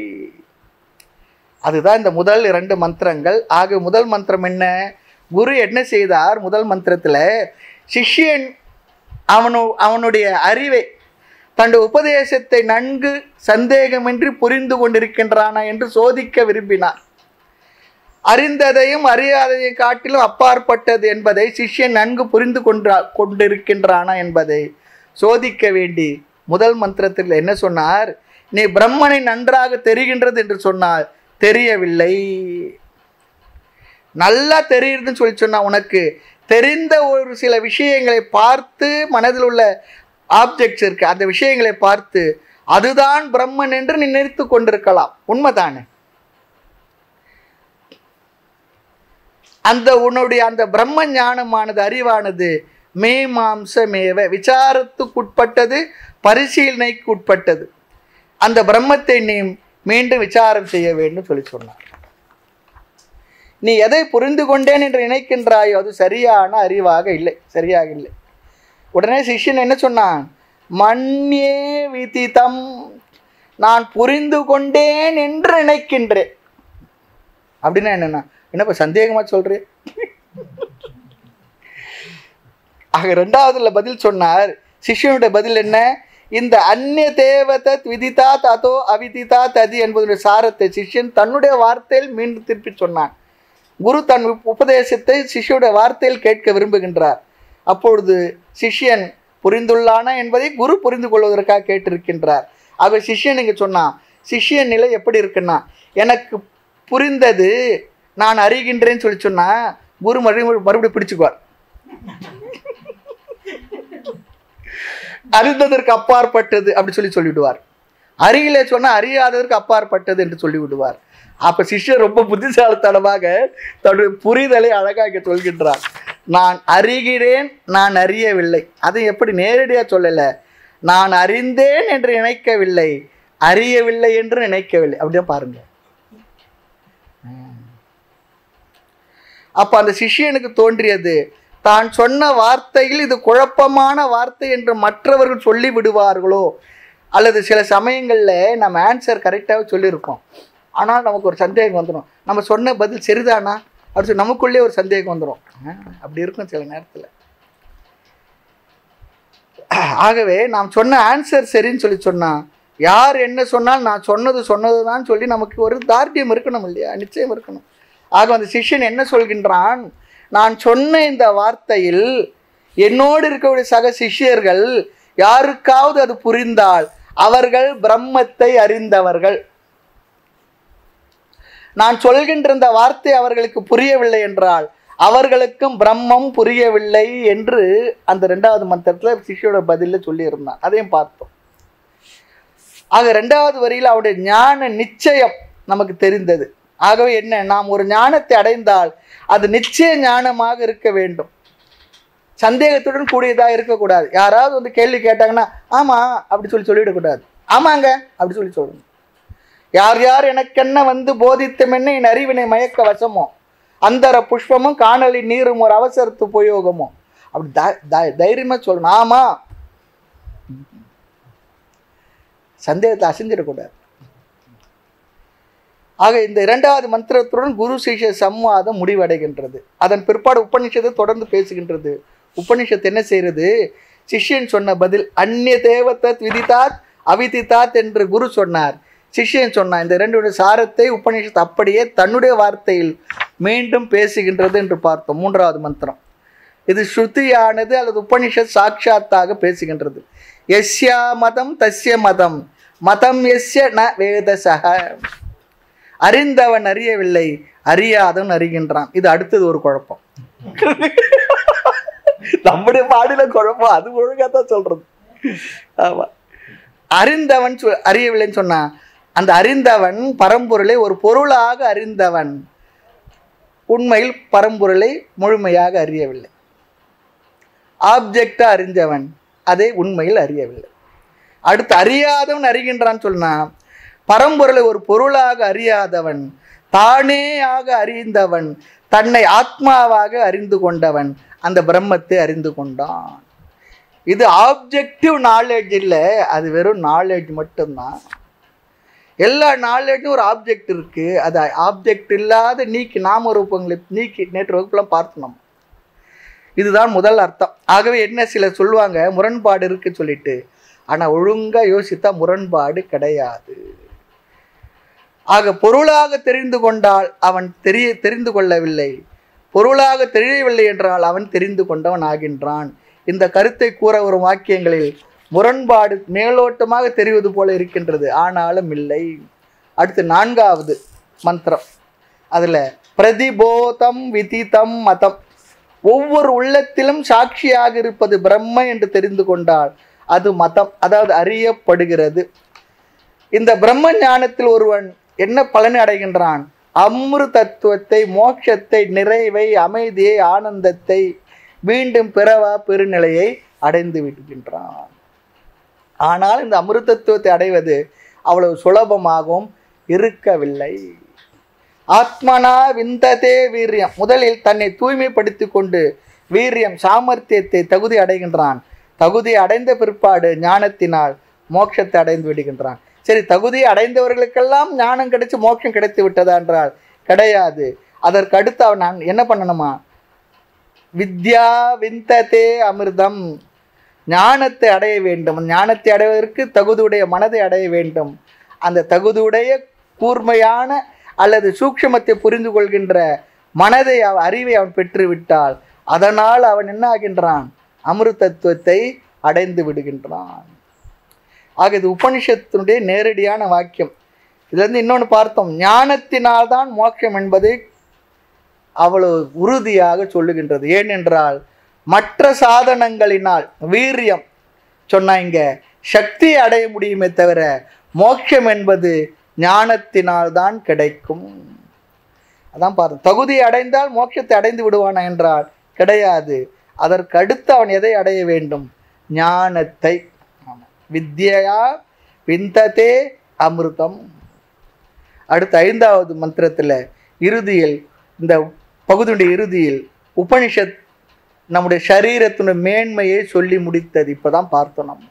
அதுதான் இந்த முதல் இரண்டு மந்திரங்கள் ஆக முதல் மந்திரம் என்ன குரு என்ன செய்தார் முதல் மந்திரத்தில் சிஷ்யன் அவனு அவனுடைய அறிவை தன் உபதேசத்தை நன்கு சந்தேகமின்றி புரிந்து கொண்டிருக்கின்றானா என்று சோதிக்க விரும்பினார் அறிந்ததையும் அறியாததையும் காட்டிலும் அப்பாற்பட்டது என்பதை சிஷ்யன் நன்கு புரிந்து கொண்டா கொண்டிருக்கின்றானா என்பதை சோதிக்க வேண்டி முதல் மந்திரத்தில் என்ன சொன்னார் நீ பிரம்மனை நன்றாக தெரிகின்றது என்று சொன்னால் தெரியவில்லை நல்லா தெரியுதுன்னு சொல்லி சொன்னால் உனக்கு தெரிந்த ஒரு சில விஷயங்களை பார்த்து மனதில் உள்ள ஆப்ஜெக்ட்ஸ் இருக்கு அந்த விஷயங்களை பார்த்து அதுதான் பிரம்மன் என்று நினைத்து கொண்டிருக்கலாம் உண்மைதானே அந்த உன்னுடைய அந்த பிரம்ம ஞானமானது அறிவானது மே மாம்சமேவ விசாரத்துக்குட்பட்டது பரிசீலனைக்கு உட்பட்டது அந்த பிரம்மத்தை நீ மீண்டும் விசாரம் செய்ய வேண்டும் சொல்லி சொன்னார் நீ எதை புரிந்து கொண்டேன் என்று நினைக்கின்றாயோ அது சரியான அறிவாக இல்லை சரியாக இல்லை உடனே சிஷ்யன் என்ன சொன்னான் மண்ணே விதிதம் நான் புரிந்து கொண்டேன் என்று நினைக்கின்றேன் அப்படின்னா என்னென்னா என்னப்பா சந்தேகமாக சொல்கிறேன் ஆக ரெண்டாவதுல பதில் சொன்னார் சிஷ்யனுடைய பதில் என்ன இந்த அந்நிய தேவதை விதிதா ததோ அவிதிதா ததி என்பதனுடைய சாரத்தை சிஷ்யன் தன்னுடைய வார்த்தையில் மீண்டும் திருப்பி சொன்னான் குரு தன் உபதேசத்தை சிஷியுடைய வார்த்தையில் கேட்க விரும்புகின்றார் அப்பொழுது சிஷ்யன் புரிந்துள்ளானா என்பதை குரு புரிந்து கொள்வதற்காக கேட்டிருக்கின்றார் அவர் சிஷ்யன் இங்கே சொன்னான் சிஷ்யன் நிலை எப்படி இருக்குன்னா எனக்கு புரிந்தது நான் அறிகின்றேன்னு சொல்லி சொன்னால் குரு மறுபடியும் மறுபடியும் பிடிச்சுக்குவார் அறிந்ததற்கு அப்பாற்பட்டது அப்படி சொல்லி சொல்லிவிடுவார் அருகிலே சொன்னால் அறியாததற்கு அப்பாற்பட்டது என்று சொல்லிவிடுவார் அப்ப சிஷ்யர் ரொம்ப புத்திசாலித்தனமாக தன்னுடைய புரிதலை அழகாக சொல்கின்றார் நான் அறிகிறேன் நான் அறியவில்லை அதை எப்படி நேரடியாக சொல்லலை நான் அறிந்தேன் என்று நினைக்கவில்லை அறியவில்லை என்று நினைக்கவில்லை அப்படிதான் பாருங்க அப்ப அந்த சிஷியனுக்கு தோன்றியது தான் சொன்ன வார்த்தையில் இது குழப்பமான வார்த்தை என்று மற்றவர்கள் சொல்லி விடுவார்களோ அல்லது சில சமயங்களில் நம்ம ஆன்சர் கரெக்டாக சொல்லியிருக்கோம் ஆனால் நமக்கு ஒரு சந்தேகம் வந்துடும் நம்ம சொன்ன பதில் சரிதானா அப்படி சொல்லி நமக்குள்ளே ஒரு சந்தேகம் வந்துடும் அப்படி இருக்கும் சில நேரத்தில் ஆகவே நாம் சொன்ன ஆன்சர் சரின்னு சொல்லி சொன்னால் யார் என்ன சொன்னால் நான் சொன்னது சொன்னது தான் சொல்லி நமக்கு ஒரு தார்டியம் இருக்கணும் இல்லையா நிச்சயம் இருக்கணும் ஆக அந்த சிஷ்யன் என்ன சொல்கின்றான் நான் சொன்ன இந்த வார்த்தையில் என்னோடு இருக்கக்கூடிய சக சிஷ்யர்கள் யாருக்காவது அது புரிந்தால் அவர்கள் பிரம்மத்தை அறிந்தவர்கள் நான் சொல்கின்ற இந்த வார்த்தை அவர்களுக்கு புரியவில்லை என்றால் அவர்களுக்கும் பிரம்மம் புரியவில்லை என்று அந்த ரெண்டாவது மந்திரத்தில் சிஷியோட பதிலில் சொல்லியிருந்தான் அதையும் பார்த்தோம் ஆக ரெண்டாவது வரியில் அவருடைய ஞான நிச்சயம் நமக்கு தெரிந்தது ஆகவே என்ன நாம் ஒரு ஞானத்தை அடைந்தால் அது நிச்சய ஞானமாக இருக்க வேண்டும் சந்தேகத்துடன் கூடியதாக இருக்கக்கூடாது யாராவது வந்து கேள்வி கேட்டாங்கன்னா ஆமாம் அப்படி சொல்லி சொல்லிவிடக்கூடாது ஆமாங்க அப்படி சொல்லி சொல்லணும் யார் யார் எனக்கென்ன வந்து என்ன என் அறிவினை மயக்க வசமோ அந்தர புஷ்பமும் காணலி நீரும் ஒரு அவசரத்து உபயோகமோ அப்படி தைரியமாக சொல்லணும் ஆமாம் சந்தேகத்தை அசைஞ்சிடக்கூடாது ஆக இந்த இரண்டாவது மந்திரத்துடன் குரு சிஷ்ய சம்வாதம் முடிவடைகின்றது அதன் பிற்பாடு உபநிஷத்தை தொடர்ந்து பேசுகின்றது உபநிஷத்து என்ன செய்கிறது சிஷ்யன் சொன்ன பதில் அந்நிய தேவத்தத் விதித்தாத் அவிதித்தாத் என்று குரு சொன்னார் சிஷ்யன் சொன்னான் இந்த ரெண்டு சாரத்தை உபநிஷத்து அப்படியே தன்னுடைய வார்த்தையில் மீண்டும் பேசுகின்றது என்று பார்த்தோம் மூன்றாவது மந்திரம் இது ஸ்ருதியானது அல்லது உபனிஷத் சாட்சாத்தாக பேசுகின்றது எஸ்யா மதம் தஸ்ய மதம் மதம் எஸ்ய ந வேதசக அறிந்தவன் அறியவில்லை அறியாதவன் அறிகின்றான் இது அடுத்தது ஒரு குழப்பம் நம்முடைய பாடியில குழப்பம் அது ஒழுங்காக தான் சொல்றது ஆமா அறிந்தவன் அறியவில்லைன்னு சொன்னா அந்த அறிந்தவன் பரம்பொருளை ஒரு பொருளாக அறிந்தவன் உண்மையில் பரம்பொருளை முழுமையாக அறியவில்லை ஆப்ஜெக்டாக அறிஞ்சவன் அதை உண்மையில் அறியவில்லை அடுத்து அறியாதவன் அறிகின்றான்னு சொன்னால் பரம்பொருளை ஒரு பொருளாக அறியாதவன் தானேயாக அறிந்தவன் தன்னை ஆத்மாவாக அறிந்து கொண்டவன் அந்த பிரம்மத்தை அறிந்து கொண்டான் இது ஆப்ஜெக்டிவ் நாலேஜ் இல்லை அது வெறும் நாலேஜ் மட்டும்தான் எல்லா நாலேஜும் ஒரு ஆப்ஜெக்ட் இருக்குது அது ஆப்ஜெக்ட் இல்லாத நீக்கி நாம ரூபங்களை நீக்கி நேற்று வகுப்புலாம் பார்த்து நம்ம இதுதான் முதல் அர்த்தம் ஆகவே என்ன சில சொல்லுவாங்க முரண்பாடு இருக்குன்னு சொல்லிட்டு ஆனால் ஒழுங்காக யோசித்தா முரண்பாடு கிடையாது ஆக பொருளாக தெரிந்து கொண்டால் அவன் தெரிய தெரிந்து கொள்ளவில்லை பொருளாக தெரியவில்லை என்றால் அவன் தெரிந்து கொண்டவன் ஆகின்றான் இந்த கருத்தை கூற வரும் வாக்கியங்களில் முரண்பாடு மேலோட்டமாக தெரிவது போல இருக்கின்றது ஆனாலும் இல்லை அடுத்து நான்காவது மந்திரம் அதில் பிரதிபோதம் விதிதம் மதம் ஒவ்வொரு உள்ளத்திலும் சாட்சியாக இருப்பது பிரம்ம என்று தெரிந்து கொண்டால் அது மதம் அதாவது அறியப்படுகிறது இந்த பிரம்ம ஞானத்தில் ஒருவன் என்ன பலனை அடைகின்றான் அம்ரு தத்துவத்தை மோட்சத்தை நிறைவை அமைதியை ஆனந்தத்தை மீண்டும் பிறவா பெருநிலையை அடைந்து விடுகின்றான் ஆனால் இந்த அமிர்தத்துவத்தை அடைவது அவ்வளவு சுலபமாகவும் இருக்கவில்லை ஆத்மனா விந்ததே வீரியம் முதலில் தன்னை தூய்மைப்படுத்தி கொண்டு வீரியம் சாமர்த்தியத்தை தகுதி அடைகின்றான் தகுதி அடைந்த பிற்பாடு ஞானத்தினால் மோட்சத்தை அடைந்து விடுகின்றான் சரி தகுதி அடைந்தவர்களுக்கெல்லாம் ஞானம் கிடைச்சி மோட்சம் கிடைத்து விட்டதா என்றால் கிடையாது அதற்கு அடுத்து அவன் நான் என்ன பண்ணணுமா வித்யா விந்ததே அமிர்தம் ஞானத்தை அடைய வேண்டும் ஞானத்தை அடைவதற்கு தகுதியுடைய மனதை அடைய வேண்டும் அந்த தகுதியுடைய கூர்மையான அல்லது சூக்ஷமத்தை புரிந்து கொள்கின்ற மனதை அவன் அறிவை அவன் பெற்றுவிட்டால் அதனால் அவன் என்ன ஆகின்றான் அமிர்தத்துவத்தை அடைந்து விடுகின்றான் ஆக இது உபனிஷத்தினுடைய நேரடியான வாக்கியம் இதுலேருந்து இன்னொன்று பார்த்தோம் ஞானத்தினால்தான் மோட்சம் என்பதை அவ்வளவு உறுதியாக சொல்லுகின்றது ஏனென்றால் மற்ற சாதனங்களினால் வீரியம் இங்க சக்தி அடைய முடியுமே தவிர மோட்சம் என்பது ஞானத்தினால் தான் கிடைக்கும் அதான் பாருங்க தகுதி அடைந்தால் மோட்சத்தை அடைந்து விடுவானா என்றால் கிடையாது அதற்கு அடுத்து அவன் எதை அடைய வேண்டும் ஞானத்தை வித்யா விந்ததே அமிர்தம் அடுத்த ஐந்தாவது மந்திரத்தில் இறுதியில் இந்த பகுதியுடைய இறுதியில் உபனிஷத் நம்முடைய சரீரத்தினுடைய மேன்மையை சொல்லி முடித்தது இப்போ தான் பார்த்தோம் நம்ம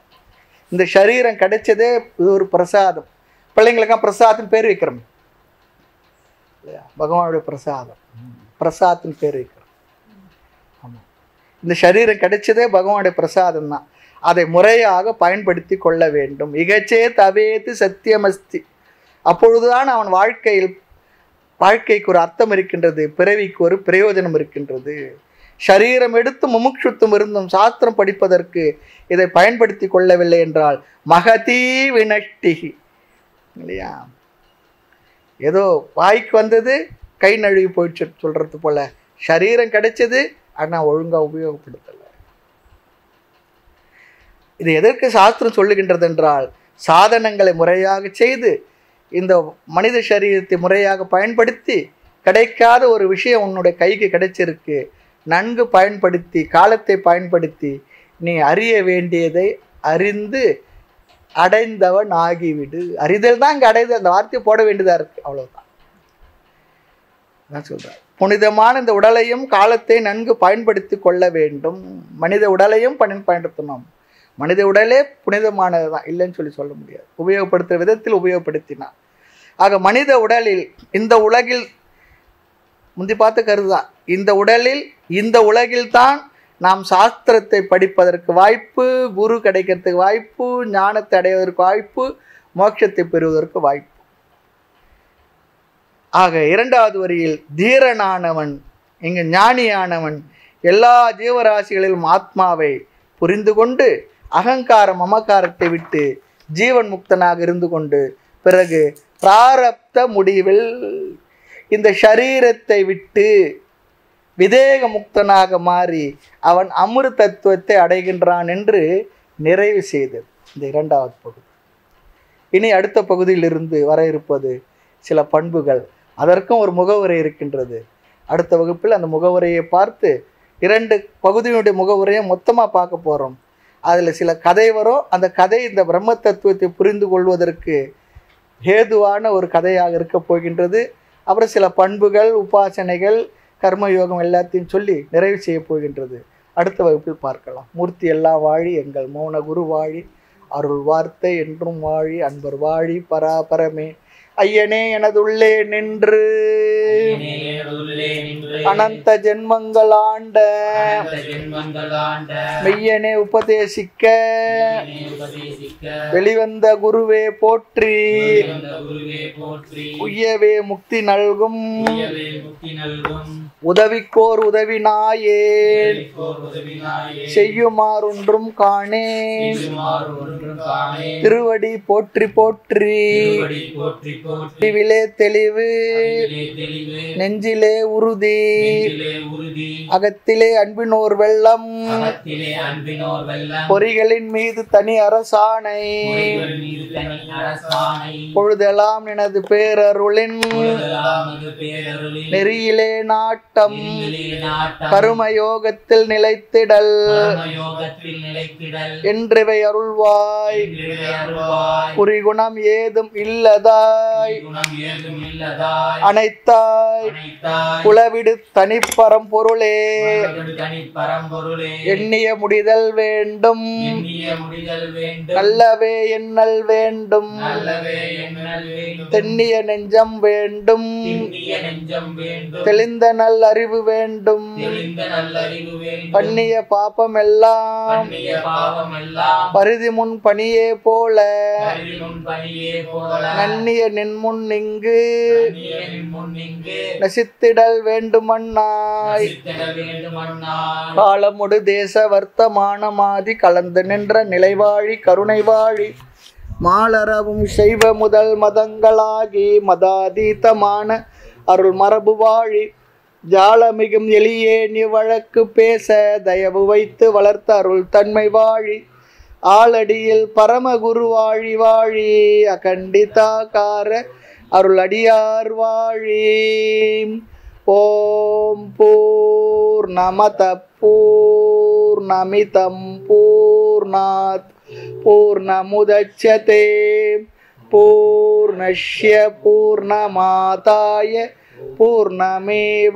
இந்த சரீரம் கிடைச்சதே இது ஒரு பிரசாதம் பிள்ளைங்களுக்கெல்லாம் பிரசாதம் பேர் வைக்கிறோம் இல்லையா பகவானுடைய பிரசாதம் பிரசாதத்தின் பேர் வைக்கிறோம் ஆமாம் இந்த சரீரம் கிடைச்சதே பகவானுடைய பிரசாதம் தான் அதை முறையாக பயன்படுத்தி கொள்ள வேண்டும் இகச்சே தவேத்து சத்தியமஸ்தி அப்பொழுதுதான் அவன் வாழ்க்கையில் வாழ்க்கைக்கு ஒரு அர்த்தம் இருக்கின்றது பிறவிக்கு ஒரு பிரயோஜனம் இருக்கின்றது சரீரம் எடுத்து முமுட்சுத்தும் இருந்தும் சாஸ்திரம் படிப்பதற்கு இதை பயன்படுத்தி கொள்ளவில்லை என்றால் மகதீ வினஷ்டிகி இல்லையா ஏதோ வாய்க்கு வந்தது கை நழுவி போயிடுச்சு சொல்கிறது போல் சரீரம் கிடைச்சது ஆனால் ஒழுங்காக உபயோகப்படுத்தலை இது எதற்கு சாஸ்திரம் சொல்லுகின்றது என்றால் சாதனங்களை முறையாக செய்து இந்த மனித சரீரத்தை முறையாக பயன்படுத்தி கிடைக்காத ஒரு விஷயம் உன்னுடைய கைக்கு கிடைச்சிருக்கு நன்கு பயன்படுத்தி காலத்தை பயன்படுத்தி நீ அறிய வேண்டியதை அறிந்து அடைந்தவன் ஆகிவிடு அறிதல் தான் இங்கே அடைதல் அந்த வார்த்தையை போட வேண்டியதாக இருக்குது அவ்வளோதான் நான் சொல்கிறேன் புனிதமான இந்த உடலையும் காலத்தை நன்கு பயன்படுத்தி கொள்ள வேண்டும் மனித உடலையும் பயன் பயன்படுத்தணும் மனித உடலே புனிதமானது தான் இல்லைன்னு சொல்லி சொல்ல முடியாது உபயோகப்படுத்துகிற விதத்தில் உபயோகப்படுத்தினான் ஆக மனித உடலில் இந்த உலகில் முந்தி பார்த்த கருது தான் இந்த உடலில் இந்த உலகில்தான் நாம் சாஸ்திரத்தை படிப்பதற்கு வாய்ப்பு குரு கிடைக்கிறதுக்கு வாய்ப்பு ஞானத்தை அடைவதற்கு வாய்ப்பு மோட்சத்தை பெறுவதற்கு வாய்ப்பு ஆக இரண்டாவது வரியில் தீரனானவன் இங்கு ஞானியானவன் எல்லா ஜீவராசிகளிலும் ஆத்மாவை புரிந்து கொண்டு அகங்காரம் மமக்காரத்தை விட்டு ஜீவன் முக்தனாக இருந்து கொண்டு பிறகு பிராரப்த முடிவில் இந்த ஷரீரத்தை விட்டு விதேக முக்தனாக மாறி அவன் அமிர்த தத்துவத்தை அடைகின்றான் என்று நிறைவு செய்தது இந்த இரண்டாவது பகுதி இனி அடுத்த பகுதியிலிருந்து வர இருப்பது சில பண்புகள் அதற்கும் ஒரு முகவுரை இருக்கின்றது அடுத்த வகுப்பில் அந்த முகவுரையை பார்த்து இரண்டு பகுதியினுடைய முகவுரையை மொத்தமாக பார்க்க போகிறோம் அதில் சில கதை வரும் அந்த கதை இந்த பிரம்ம தத்துவத்தை புரிந்து கொள்வதற்கு ஹேதுவான ஒரு கதையாக இருக்கப் போகின்றது அப்புறம் சில பண்புகள் உபாசனைகள் கர்மயோகம் எல்லாத்தையும் சொல்லி நிறைவு செய்ய போகின்றது அடுத்த வகுப்பில் பார்க்கலாம் மூர்த்தி எல்லாம் வாழி எங்கள் மௌன குரு வாழி அருள் வார்த்தை என்றும் வாழி அன்பர் வாழி பராபரமே ஐயனே எனதுள்ளே நின்று அனந்த ஜென்மங்கள் ஆண்ட மெய்யனே உபதேசிக்க வெளிவந்த குருவே போற்றி உய்யவே முக்தி நல்கும் உதவிக்கோர் நாயே செய்யுமாறொன்றும் காணேன் திருவடி போற்றி போற்றி அறிவிலே தெளிவு நெஞ்சிலே உறுதி அகத்திலே அன்பினோர் வெள்ளம் பொறிகளின் மீது தனி அரசாணை பொழுதெல்லாம் எனது பேரருளின் நெறியிலே நாட்டம் கருமயோகத்தில் நிலைத்திடல் என்றவை அருள்வாய் குறிகுணம் ஏதும் இல்லதா அனைத்தாய் குளவிடு தனிப்பரம் பொருளே எண்ணிய முடிதல் வேண்டும் நல்லவே எண்ணல் வேண்டும் தென்னிய நெஞ்சம் வேண்டும் தெளிந்த நல் அறிவு வேண்டும் பண்ணிய பாப்பம் எல்லாம் பருதி முன் பணியே போல நன்னிய நனியன் முன்னிங்கு நசித்திடல் வேண்டுமண்ணாய் காலமுடு தேச வர்த்தமானமாதி கலந்து நின்ற நிலைவாழி கருணை வாழி மாலரவும் செய்வ முதல் மதங்களாகி மதாதீதமான அருள் மரபு வாழி ஜாலமிகும் எளியே நீ வழக்கு பேச தயவு வைத்து வளர்த்த அருள் தன்மை வாழி ஆளடியில் பரமகுரு வாழி வாழி அகண்டிதாக்கார அருள் அடியார் வாழி ஓம் பூர் நமத பூர் நமிதம் பூர்ணாத் பூர்ணமுதச்சதே பூர்ணஷ்ய பூர்ணமாதாய பூர்ணமேவாவசிஷ்யதே